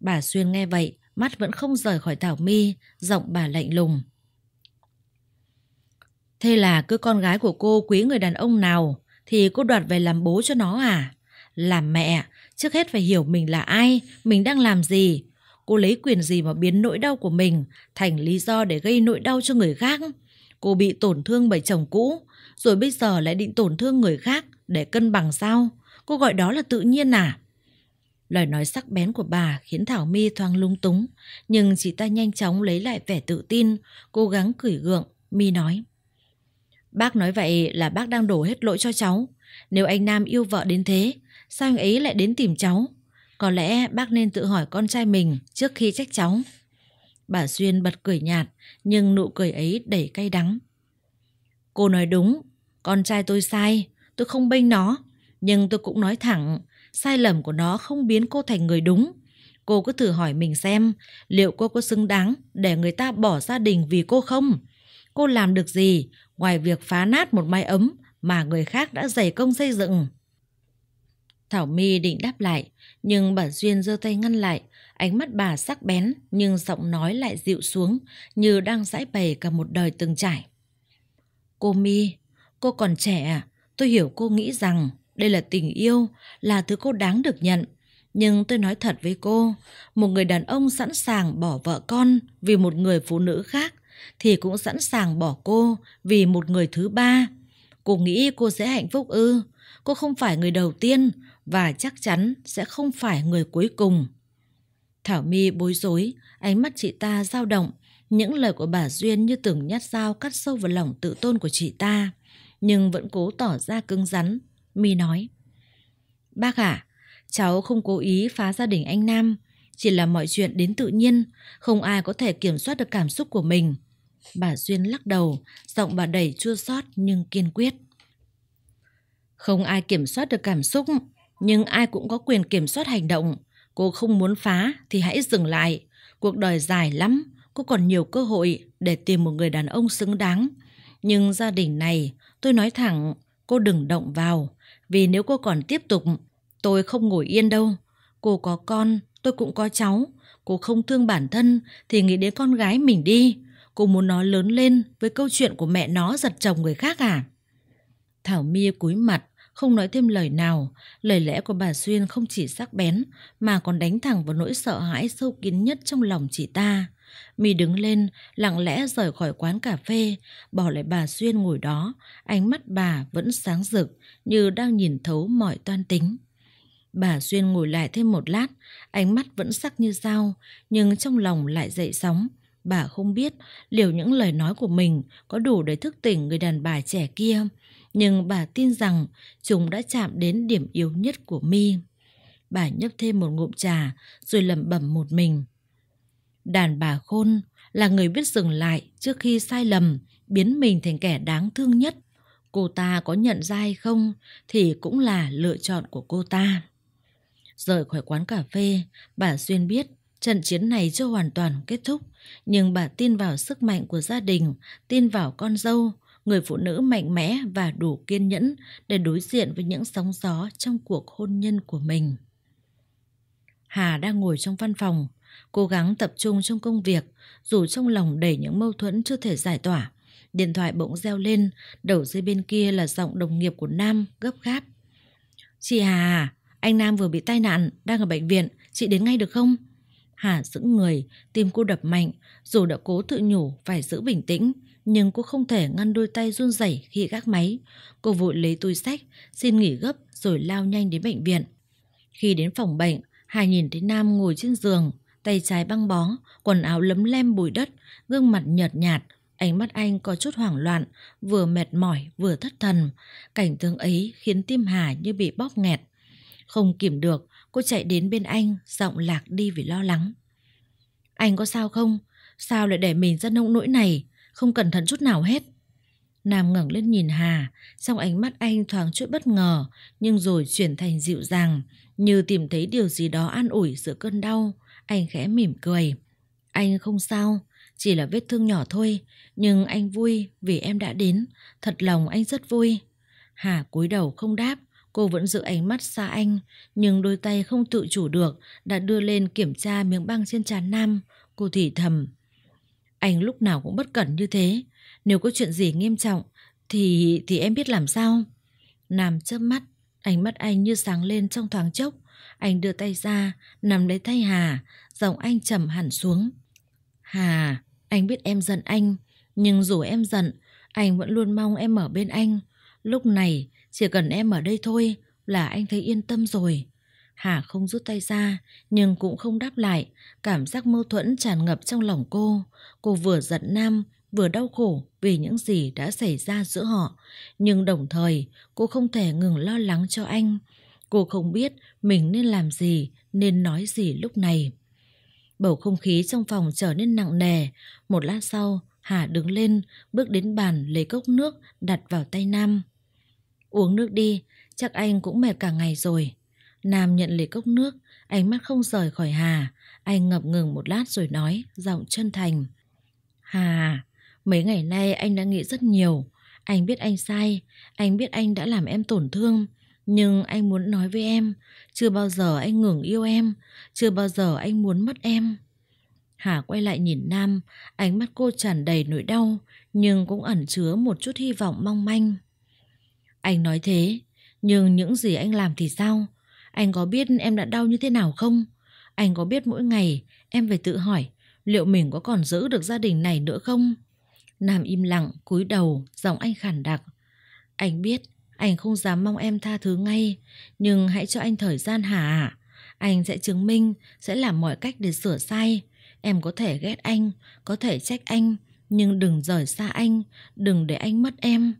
Bà Xuyên nghe vậy, mắt vẫn không rời khỏi Thảo My, giọng bà lạnh lùng. Thế là cứ con gái của cô quý người đàn ông nào thì cô đoạt về làm bố cho nó à? Làm mẹ, trước hết phải hiểu mình là ai, mình đang làm gì. Cô lấy quyền gì mà biến nỗi đau của mình thành lý do để gây nỗi đau cho người khác. Cô bị tổn thương bởi chồng cũ, rồi bây giờ lại định tổn thương người khác để cân bằng sao? Cô gọi đó là tự nhiên à? Lời nói sắc bén của bà khiến Thảo My thoáng lung túng, nhưng chị ta nhanh chóng lấy lại vẻ tự tin, cố gắng cười gượng, My nói. Bác nói vậy là bác đang đổ hết lỗi cho cháu. Nếu anh Nam yêu vợ đến thế, sao anh ấy lại đến tìm cháu? Có lẽ bác nên tự hỏi con trai mình trước khi trách cháu. Bà Duyên bật cười nhạt, nhưng nụ cười ấy đầy cay đắng. Cô nói đúng, con trai tôi sai, tôi không bênh nó. Nhưng tôi cũng nói thẳng, sai lầm của nó không biến cô thành người đúng. Cô cứ thử hỏi mình xem, liệu cô có xứng đáng để người ta bỏ gia đình vì cô không? Cô làm được gì, ngoài việc phá nát một mái ấm mà người khác đã dày công xây dựng. Thảo My định đáp lại, nhưng bà Duyên giơ tay ngăn lại, ánh mắt bà sắc bén nhưng giọng nói lại dịu xuống như đang giải bày cả một đời từng trải. Cô My, cô còn trẻ à? Tôi hiểu cô nghĩ rằng đây là tình yêu, là thứ cô đáng được nhận. Nhưng tôi nói thật với cô, một người đàn ông sẵn sàng bỏ vợ con vì một người phụ nữ khác thì cũng sẵn sàng bỏ cô vì một người thứ ba. Cô nghĩ cô sẽ hạnh phúc ư? Cô không phải người đầu tiên và chắc chắn sẽ không phải người cuối cùng. Thảo My bối rối, ánh mắt chị ta dao động, những lời của bà Duyên như từng nhát dao cắt sâu vào lòng tự tôn của chị ta, nhưng vẫn cố tỏ ra cứng rắn. My nói, Bác ạ, à, cháu không cố ý phá gia đình anh Nam, chỉ là mọi chuyện đến tự nhiên, không ai có thể kiểm soát được cảm xúc của mình. Bà Duyên lắc đầu, giọng bà đầy chua xót nhưng kiên quyết. Không ai kiểm soát được cảm xúc, nhưng ai cũng có quyền kiểm soát hành động. Cô không muốn phá thì hãy dừng lại. Cuộc đời dài lắm, cô còn nhiều cơ hội để tìm một người đàn ông xứng đáng. Nhưng gia đình này, tôi nói thẳng, cô đừng động vào. Vì nếu cô còn tiếp tục, tôi không ngồi yên đâu. Cô có con, tôi cũng có cháu. Cô không thương bản thân thì nghĩ đến con gái mình đi. Cô muốn nó lớn lên với câu chuyện của mẹ nó giật chồng người khác à? Thảo Mia cúi mặt, không nói thêm lời nào. Lời lẽ của bà Xuyên không chỉ sắc bén, mà còn đánh thẳng vào nỗi sợ hãi sâu kín nhất trong lòng chị ta. Mi đứng lên, lặng lẽ rời khỏi quán cà phê, bỏ lại bà Xuyên ngồi đó, ánh mắt bà vẫn sáng rực như đang nhìn thấu mọi toan tính. Bà Xuyên ngồi lại thêm một lát, ánh mắt vẫn sắc như dao, nhưng trong lòng lại dậy sóng, Bà không biết liệu những lời nói của mình có đủ để thức tỉnh người đàn bà trẻ kia, nhưng bà tin rằng chúng đã chạm đến điểm yếu nhất của Mi. Bà nhấp thêm một ngụm trà rồi lẩm bẩm một mình. Đàn bà khôn là người biết dừng lại trước khi sai lầm, biến mình thành kẻ đáng thương nhất. Cô ta có nhận ra hay không thì cũng là lựa chọn của cô ta. Rời khỏi quán cà phê, bà Xuyên biết Trận chiến này chưa hoàn toàn kết thúc, nhưng bà tin vào sức mạnh của gia đình, tin vào con dâu, người phụ nữ mạnh mẽ và đủ kiên nhẫn để đối diện với những sóng gió trong cuộc hôn nhân của mình. Hà đang ngồi trong văn phòng, cố gắng tập trung trong công việc, dù trong lòng đầy những mâu thuẫn chưa thể giải tỏa. Điện thoại bỗng reo lên, đầu dây bên kia là giọng đồng nghiệp của Nam gấp gáp. Chị Hà, à, anh Nam vừa bị tai nạn, đang ở bệnh viện, chị đến ngay được không? Hà sững người, tim cô đập mạnh, dù đã cố tự nhủ phải giữ bình tĩnh, nhưng cô không thể ngăn đôi tay run rẩy khi gác máy. Cô vội lấy túi sách, xin nghỉ gấp rồi lao nhanh đến bệnh viện. Khi đến phòng bệnh, Hà nhìn thấy Nam ngồi trên giường, tay trái băng bó, quần áo lấm lem bụi đất, gương mặt nhợt nhạt, ánh mắt anh có chút hoảng loạn, vừa mệt mỏi vừa thất thần. Cảnh tượng ấy khiến tim Hà như bị bóp nghẹt. Không kiểm được, Cô chạy đến bên anh, giọng lạc đi vì lo lắng. Anh có sao không? Sao lại để mình ra nông nỗi này? Không cẩn thận chút nào hết. Nam ngẩng lên nhìn Hà, trong ánh mắt anh thoáng chút bất ngờ, nhưng rồi chuyển thành dịu dàng, như tìm thấy điều gì đó an ủi giữa cơn đau. Anh khẽ mỉm cười. Anh không sao, chỉ là vết thương nhỏ thôi, nhưng anh vui vì em đã đến, thật lòng anh rất vui. Hà cúi đầu không đáp, Cô vẫn giữ ánh mắt xa anh, nhưng đôi tay không tự chủ được đã đưa lên kiểm tra miếng băng trên trán Nam. Cô thì thầm. Anh lúc nào cũng bất cẩn như thế. Nếu có chuyện gì nghiêm trọng, thì thì em biết làm sao? Nam chớp mắt, ánh mắt anh như sáng lên trong thoáng chốc. Anh đưa tay ra, nắm lấy tay Hà, giọng anh trầm hẳn xuống. Hà, anh biết em giận anh, nhưng dù em giận, anh vẫn luôn mong em ở bên anh. Lúc này, chỉ cần em ở đây thôi là anh thấy yên tâm rồi. Hà không rút tay ra, nhưng cũng không đáp lại. Cảm giác mâu thuẫn tràn ngập trong lòng cô. Cô vừa giận Nam, vừa đau khổ vì những gì đã xảy ra giữa họ. Nhưng đồng thời, cô không thể ngừng lo lắng cho anh. Cô không biết mình nên làm gì, nên nói gì lúc này. Bầu không khí trong phòng trở nên nặng nề. Một lát sau, Hà đứng lên, bước đến bàn lấy cốc nước đặt vào tay Nam. Uống nước đi, chắc anh cũng mệt cả ngày rồi. Nam nhận lấy cốc nước, ánh mắt không rời khỏi Hà. Anh ngập ngừng một lát rồi nói, giọng chân thành. Hà, mấy ngày nay anh đã nghĩ rất nhiều. Anh biết anh sai, anh biết anh đã làm em tổn thương. Nhưng anh muốn nói với em, chưa bao giờ anh ngừng yêu em, chưa bao giờ anh muốn mất em. Hà quay lại nhìn Nam, ánh mắt cô tràn đầy nỗi đau, nhưng cũng ẩn chứa một chút hy vọng mong manh. Anh nói thế, nhưng những gì anh làm thì sao? Anh có biết em đã đau như thế nào không? Anh có biết mỗi ngày em phải tự hỏi liệu mình có còn giữ được gia đình này nữa không? Nam im lặng, cúi đầu, giọng anh khản đặc. Anh biết, anh không dám mong em tha thứ ngay, nhưng hãy cho anh thời gian hả? Anh sẽ chứng minh, sẽ làm mọi cách để sửa sai. Em có thể ghét anh, có thể trách anh, nhưng đừng rời xa anh, đừng để anh mất em.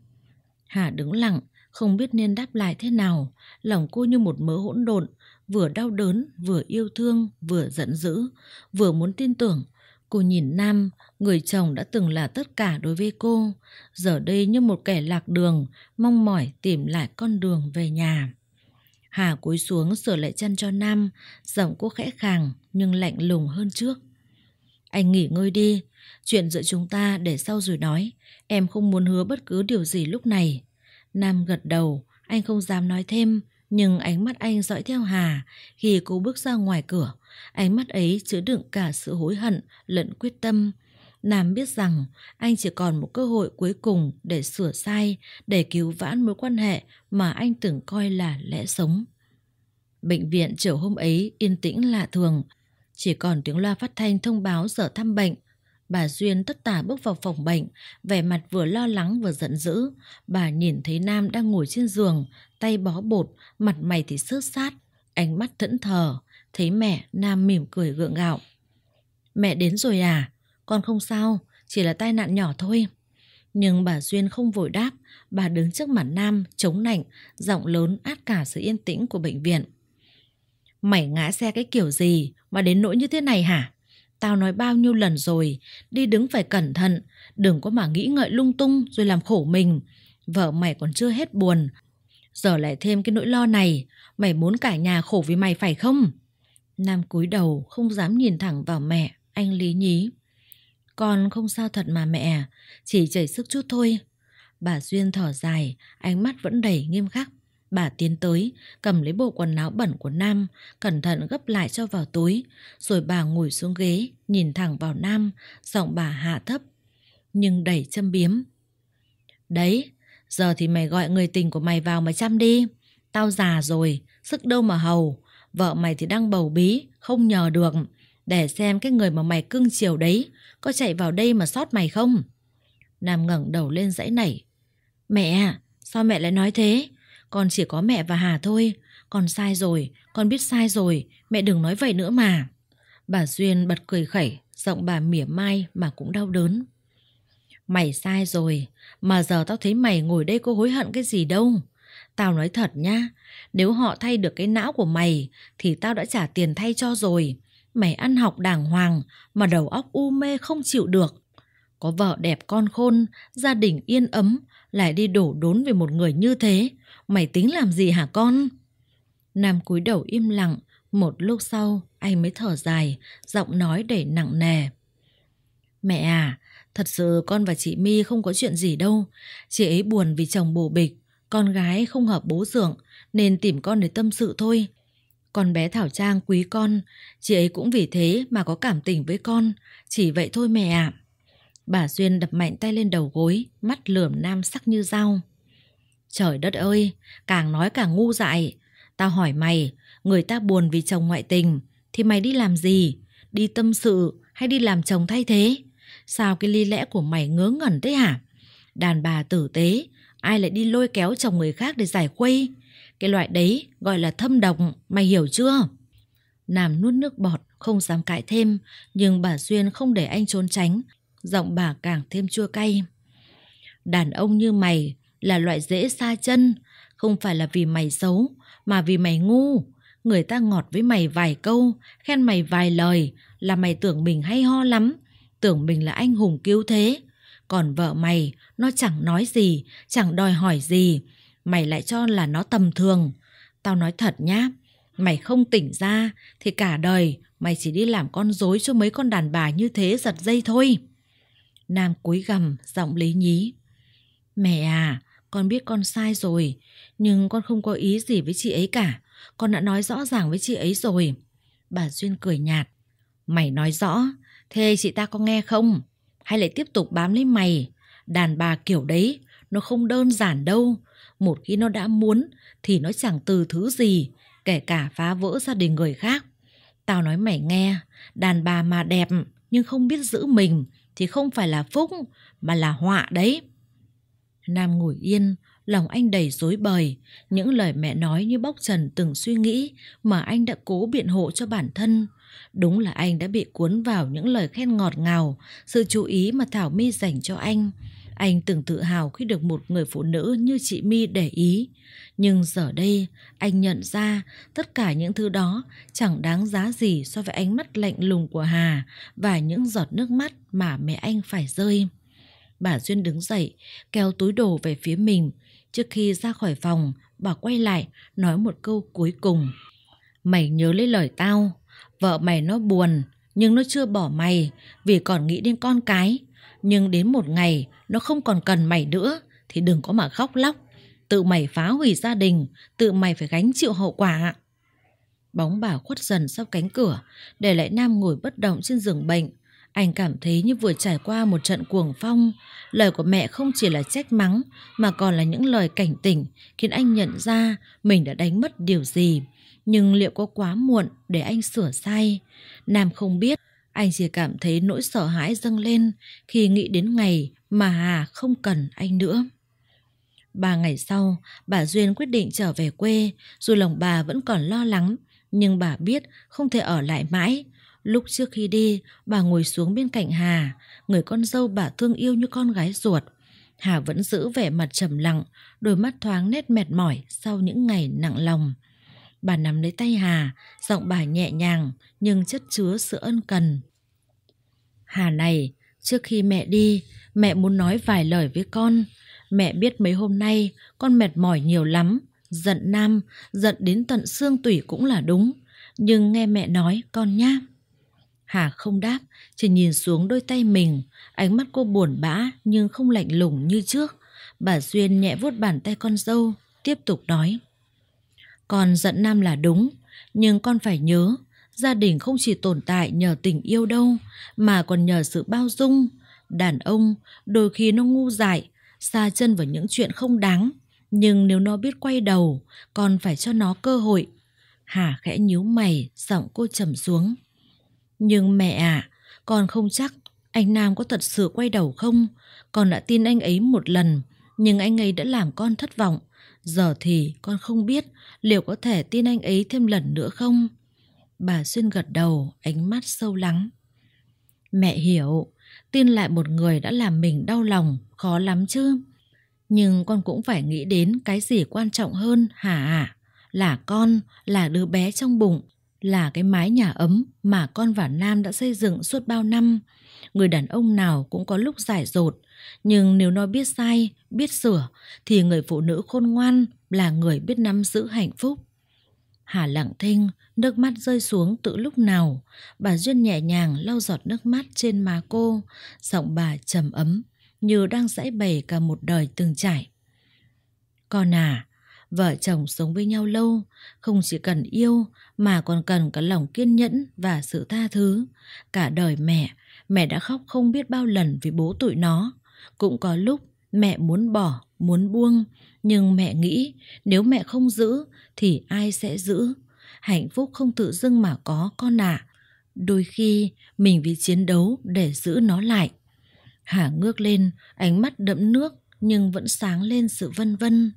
Hà đứng lặng, không biết nên đáp lại thế nào, lòng cô như một mớ hỗn độn, vừa đau đớn, vừa yêu thương, vừa giận dữ, vừa muốn tin tưởng. Cô nhìn Nam, người chồng đã từng là tất cả đối với cô, giờ đây như một kẻ lạc đường, mong mỏi tìm lại con đường về nhà. Hà cúi xuống sửa lại chân cho Nam, giọng cô khẽ khàng nhưng lạnh lùng hơn trước. Anh nghỉ ngơi đi, chuyện giữa chúng ta để sau rồi nói, em không muốn hứa bất cứ điều gì lúc này. Nam gật đầu, anh không dám nói thêm, nhưng ánh mắt anh dõi theo Hà khi cô bước ra ngoài cửa. Ánh mắt ấy chứa đựng cả sự hối hận lẫn quyết tâm. Nam biết rằng anh chỉ còn một cơ hội cuối cùng để sửa sai, để cứu vãn mối quan hệ mà anh từng coi là lẽ sống. Bệnh viện chiều hôm ấy yên tĩnh lạ thường, chỉ còn tiếng loa phát thanh thông báo giờ thăm bệnh – Bà Duyên tất tả bước vào phòng bệnh, vẻ mặt vừa lo lắng vừa giận dữ. Bà nhìn thấy Nam đang ngồi trên giường, tay bó bột, mặt mày thì sướt sát, ánh mắt thẫn thờ. Thấy mẹ, Nam mỉm cười gượng gạo. Mẹ đến rồi à? Con không sao, chỉ là tai nạn nhỏ thôi. Nhưng bà Duyên không vội đáp, bà đứng trước mặt Nam, chống nạnh, giọng lớn át cả sự yên tĩnh của bệnh viện. Mày ngã xe cái kiểu gì mà đến nỗi như thế này hả? Tao nói bao nhiêu lần rồi, đi đứng phải cẩn thận, đừng có mà nghĩ ngợi lung tung rồi làm khổ mình. Vợ mày còn chưa hết buồn. Giờ lại thêm cái nỗi lo này, mày muốn cả nhà khổ vì mày phải không? Nam cúi đầu không dám nhìn thẳng vào mẹ, anh lý nhí. Con không sao thật mà mẹ, chỉ chảy sức chút thôi. Bà Duyên thở dài, ánh mắt vẫn đầy nghiêm khắc. Bà tiến tới, cầm lấy bộ quần áo bẩn của Nam, cẩn thận gấp lại cho vào túi, rồi bà ngồi xuống ghế, nhìn thẳng vào Nam, giọng bà hạ thấp, nhưng đẩy châm biếm. Đấy, giờ thì mày gọi người tình của mày vào mà chăm đi. Tao già rồi, sức đâu mà hầu, vợ mày thì đang bầu bí, không nhờ được. Để xem cái người mà mày cưng chiều đấy, có chạy vào đây mà sót mày không? Nam ngẩng đầu lên dãy nảy. Mẹ, sao mẹ lại nói thế? Con chỉ có mẹ và Hà thôi. Con sai rồi, con biết sai rồi, mẹ đừng nói vậy nữa mà. Bà Duyên bật cười khẩy, giọng bà mỉa mai mà cũng đau đớn. Mày sai rồi, mà giờ tao thấy mày ngồi đây có hối hận cái gì đâu. Tao nói thật nhá, nếu họ thay được cái não của mày thì tao đã trả tiền thay cho rồi. Mày ăn học đàng hoàng mà đầu óc u mê không chịu được. Có vợ đẹp con khôn, gia đình yên ấm, lại đi đổ đốn về một người như thế mày tính làm gì hả con? Nam cúi đầu im lặng, một lúc sau anh mới thở dài, giọng nói đầy nặng nề. Mẹ à, thật sự con và chị My không có chuyện gì đâu. Chị ấy buồn vì chồng bù bịch, con gái không hợp bố dưỡng nên tìm con để tâm sự thôi. Con bé Thảo Trang quý con, chị ấy cũng vì thế mà có cảm tình với con, chỉ vậy thôi mẹ ạ. À. Bà Duyên đập mạnh tay lên đầu gối, mắt lườm nam sắc như dao. Trời đất ơi, càng nói càng ngu dại. Tao hỏi mày, người ta buồn vì chồng ngoại tình, thì mày đi làm gì? Đi tâm sự hay đi làm chồng thay thế? Sao cái ly lẽ của mày ngớ ngẩn thế hả? Đàn bà tử tế, ai lại đi lôi kéo chồng người khác để giải khuây? Cái loại đấy gọi là thâm độc, mày hiểu chưa? Nam nuốt nước bọt, không dám cãi thêm, nhưng bà Duyên không để anh trốn tránh, giọng bà càng thêm chua cay. Đàn ông như mày là loại dễ xa chân, không phải là vì mày xấu, mà vì mày ngu. Người ta ngọt với mày vài câu, khen mày vài lời là mày tưởng mình hay ho lắm, tưởng mình là anh hùng cứu thế. Còn vợ mày, nó chẳng nói gì, chẳng đòi hỏi gì, mày lại cho là nó tầm thường. Tao nói thật nhá, mày không tỉnh ra thì cả đời mày chỉ đi làm con dối cho mấy con đàn bà như thế giật dây thôi. Nam cúi gầm giọng lý nhí. Mẹ à, con biết con sai rồi, nhưng con không có ý gì với chị ấy cả. Con đã nói rõ ràng với chị ấy rồi. Bà Duyên cười nhạt. Mày nói rõ, thế chị ta có nghe không? Hay lại tiếp tục bám lấy mày? Đàn bà kiểu đấy, nó không đơn giản đâu. Một khi nó đã muốn thì nó chẳng từ thứ gì, kể cả phá vỡ gia đình người khác. Tao nói mày nghe, đàn bà mà đẹp nhưng không biết giữ mình thì không phải là phúc mà là họa đấy. Nam ngồi yên, lòng anh đầy rối bời. Những lời mẹ nói như bóc trần từng suy nghĩ mà anh đã cố biện hộ cho bản thân. Đúng là anh đã bị cuốn vào những lời khen ngọt ngào, sự chú ý mà Thảo My dành cho anh. Anh từng tự hào khi được một người phụ nữ như chị My để ý. Nhưng giờ đây, anh nhận ra tất cả những thứ đó chẳng đáng giá gì so với ánh mắt lạnh lùng của Hà và những giọt nước mắt mà mẹ anh phải rơi bà Duyên đứng dậy, kéo túi đồ về phía mình. Trước khi ra khỏi phòng, bà quay lại, nói một câu cuối cùng. Mày nhớ lấy lời tao, vợ mày nó buồn, nhưng nó chưa bỏ mày vì còn nghĩ đến con cái. Nhưng đến một ngày, nó không còn cần mày nữa, thì đừng có mà khóc lóc. Tự mày phá hủy gia đình, tự mày phải gánh chịu hậu quả. Bóng bà khuất dần sau cánh cửa, để lại Nam ngồi bất động trên giường bệnh, anh cảm thấy như vừa trải qua một trận cuồng phong, lời của mẹ không chỉ là trách mắng mà còn là những lời cảnh tỉnh khiến anh nhận ra mình đã đánh mất điều gì. Nhưng liệu có quá muộn để anh sửa sai? Nam không biết, anh chỉ cảm thấy nỗi sợ hãi dâng lên khi nghĩ đến ngày mà Hà không cần anh nữa. Ba ngày sau, bà Duyên quyết định trở về quê, dù lòng bà vẫn còn lo lắng, nhưng bà biết không thể ở lại mãi Lúc trước khi đi, bà ngồi xuống bên cạnh Hà, người con dâu bà thương yêu như con gái ruột. Hà vẫn giữ vẻ mặt trầm lặng, đôi mắt thoáng nét mệt mỏi sau những ngày nặng lòng. Bà nắm lấy tay Hà, giọng bà nhẹ nhàng nhưng chất chứa sự ân cần. Hà này, trước khi mẹ đi, mẹ muốn nói vài lời với con. Mẹ biết mấy hôm nay con mệt mỏi nhiều lắm, giận nam, giận đến tận xương tủy cũng là đúng. Nhưng nghe mẹ nói con nhá. Hà không đáp, chỉ nhìn xuống đôi tay mình, ánh mắt cô buồn bã nhưng không lạnh lùng như trước. Bà Duyên nhẹ vuốt bàn tay con dâu, tiếp tục nói. Con giận Nam là đúng, nhưng con phải nhớ, gia đình không chỉ tồn tại nhờ tình yêu đâu, mà còn nhờ sự bao dung. Đàn ông, đôi khi nó ngu dại, xa chân vào những chuyện không đáng, nhưng nếu nó biết quay đầu, con phải cho nó cơ hội. Hà khẽ nhíu mày, giọng cô trầm xuống. Nhưng mẹ ạ, à, con không chắc anh Nam có thật sự quay đầu không? Con đã tin anh ấy một lần, nhưng anh ấy đã làm con thất vọng. Giờ thì con không biết liệu có thể tin anh ấy thêm lần nữa không? Bà Xuyên gật đầu, ánh mắt sâu lắng. Mẹ hiểu, tin lại một người đã làm mình đau lòng, khó lắm chứ. Nhưng con cũng phải nghĩ đến cái gì quan trọng hơn hả? Là con, là đứa bé trong bụng, là cái mái nhà ấm mà con và Nam đã xây dựng suốt bao năm. Người đàn ông nào cũng có lúc giải dột, nhưng nếu nó biết sai, biết sửa, thì người phụ nữ khôn ngoan là người biết nắm giữ hạnh phúc. Hà lặng thinh, nước mắt rơi xuống từ lúc nào. Bà Duyên nhẹ nhàng lau giọt nước mắt trên má cô, giọng bà trầm ấm, như đang dãy bày cả một đời từng trải. Con à, Vợ chồng sống với nhau lâu, không chỉ cần yêu mà còn cần cả lòng kiên nhẫn và sự tha thứ. Cả đời mẹ, mẹ đã khóc không biết bao lần vì bố tụi nó. Cũng có lúc mẹ muốn bỏ, muốn buông, nhưng mẹ nghĩ nếu mẹ không giữ thì ai sẽ giữ. Hạnh phúc không tự dưng mà có con ạ. À. Đôi khi mình vì chiến đấu để giữ nó lại. Hà ngước lên, ánh mắt đẫm nước nhưng vẫn sáng lên sự vân vân.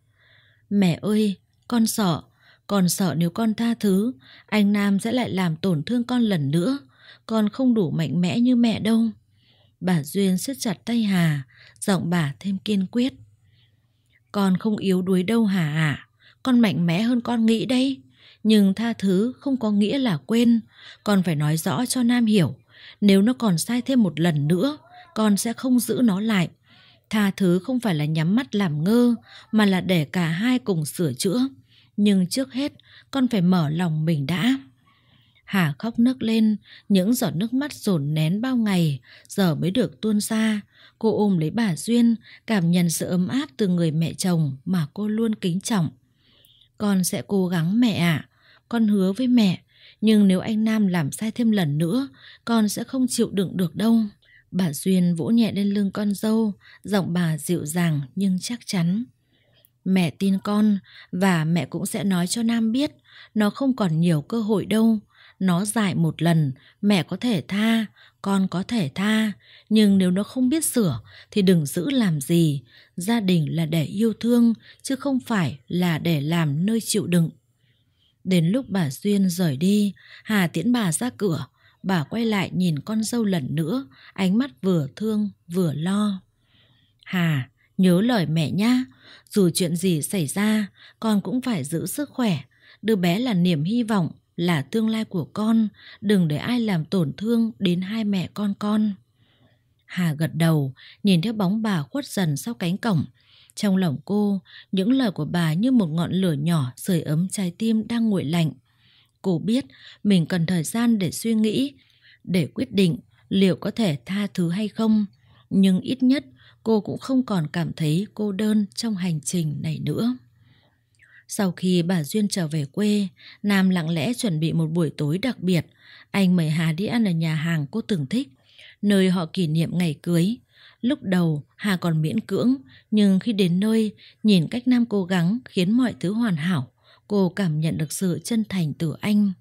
Mẹ ơi, con sợ, con sợ nếu con tha thứ, anh Nam sẽ lại làm tổn thương con lần nữa. Con không đủ mạnh mẽ như mẹ đâu. Bà Duyên siết chặt tay Hà, giọng bà thêm kiên quyết. Con không yếu đuối đâu Hà ạ, à? con mạnh mẽ hơn con nghĩ đấy. Nhưng tha thứ không có nghĩa là quên, con phải nói rõ cho Nam hiểu. Nếu nó còn sai thêm một lần nữa, con sẽ không giữ nó lại tha thứ không phải là nhắm mắt làm ngơ mà là để cả hai cùng sửa chữa nhưng trước hết con phải mở lòng mình đã hà khóc nức lên những giọt nước mắt dồn nén bao ngày giờ mới được tuôn ra cô ôm lấy bà duyên cảm nhận sự ấm áp từ người mẹ chồng mà cô luôn kính trọng con sẽ cố gắng mẹ ạ à. con hứa với mẹ nhưng nếu anh nam làm sai thêm lần nữa con sẽ không chịu đựng được đâu Bà Duyên vỗ nhẹ lên lưng con dâu, giọng bà dịu dàng nhưng chắc chắn. Mẹ tin con và mẹ cũng sẽ nói cho Nam biết nó không còn nhiều cơ hội đâu. Nó dại một lần, mẹ có thể tha, con có thể tha. Nhưng nếu nó không biết sửa thì đừng giữ làm gì. Gia đình là để yêu thương chứ không phải là để làm nơi chịu đựng. Đến lúc bà Duyên rời đi, Hà tiễn bà ra cửa, bà quay lại nhìn con dâu lần nữa, ánh mắt vừa thương vừa lo. Hà, nhớ lời mẹ nhá, dù chuyện gì xảy ra, con cũng phải giữ sức khỏe. Đứa bé là niềm hy vọng, là tương lai của con, đừng để ai làm tổn thương đến hai mẹ con con. Hà gật đầu, nhìn theo bóng bà khuất dần sau cánh cổng. Trong lòng cô, những lời của bà như một ngọn lửa nhỏ sưởi ấm trái tim đang nguội lạnh. Cô biết mình cần thời gian để suy nghĩ, để quyết định liệu có thể tha thứ hay không. Nhưng ít nhất cô cũng không còn cảm thấy cô đơn trong hành trình này nữa. Sau khi bà Duyên trở về quê, Nam lặng lẽ chuẩn bị một buổi tối đặc biệt. Anh mời Hà đi ăn ở nhà hàng cô từng thích, nơi họ kỷ niệm ngày cưới. Lúc đầu, Hà còn miễn cưỡng, nhưng khi đến nơi, nhìn cách Nam cố gắng khiến mọi thứ hoàn hảo, cô cảm nhận được sự chân thành từ anh.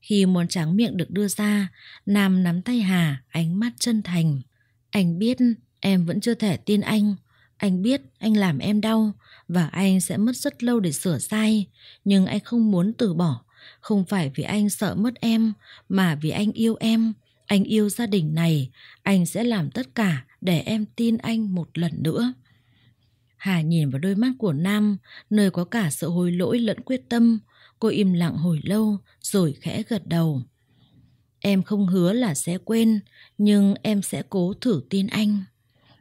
Khi món tráng miệng được đưa ra, Nam nắm tay Hà, ánh mắt chân thành. Anh biết em vẫn chưa thể tin anh. Anh biết anh làm em đau và anh sẽ mất rất lâu để sửa sai. Nhưng anh không muốn từ bỏ. Không phải vì anh sợ mất em mà vì anh yêu em. Anh yêu gia đình này. Anh sẽ làm tất cả để em tin anh một lần nữa. Hà nhìn vào đôi mắt của Nam, nơi có cả sự hối lỗi lẫn quyết tâm. Cô im lặng hồi lâu, rồi khẽ gật đầu. Em không hứa là sẽ quên, nhưng em sẽ cố thử tin anh.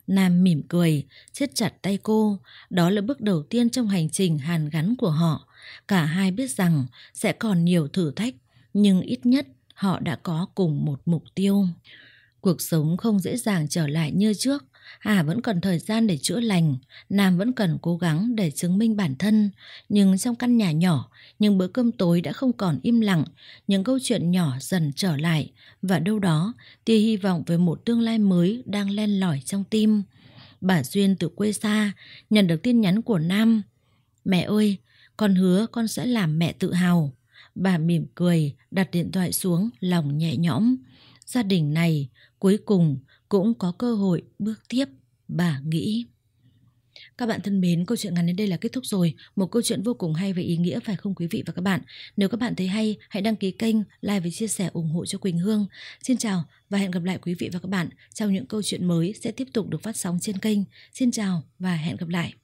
Nam mỉm cười, siết chặt tay cô. Đó là bước đầu tiên trong hành trình hàn gắn của họ. Cả hai biết rằng sẽ còn nhiều thử thách, nhưng ít nhất họ đã có cùng một mục tiêu. Cuộc sống không dễ dàng trở lại như trước, Hà vẫn cần thời gian để chữa lành, Nam vẫn cần cố gắng để chứng minh bản thân. Nhưng trong căn nhà nhỏ, những bữa cơm tối đã không còn im lặng, những câu chuyện nhỏ dần trở lại và đâu đó tia hy vọng về một tương lai mới đang len lỏi trong tim. Bà Duyên từ quê xa nhận được tin nhắn của Nam. Mẹ ơi, con hứa con sẽ làm mẹ tự hào. Bà mỉm cười, đặt điện thoại xuống, lòng nhẹ nhõm. Gia đình này, cuối cùng, cũng có cơ hội bước tiếp bà nghĩ các bạn thân mến, câu chuyện ngắn đến đây là kết thúc rồi. Một câu chuyện vô cùng hay và ý nghĩa phải không quý vị và các bạn? Nếu các bạn thấy hay, hãy đăng ký kênh, like và chia sẻ ủng hộ cho Quỳnh Hương. Xin chào và hẹn gặp lại quý vị và các bạn trong những câu chuyện mới sẽ tiếp tục được phát sóng trên kênh. Xin chào và hẹn gặp lại.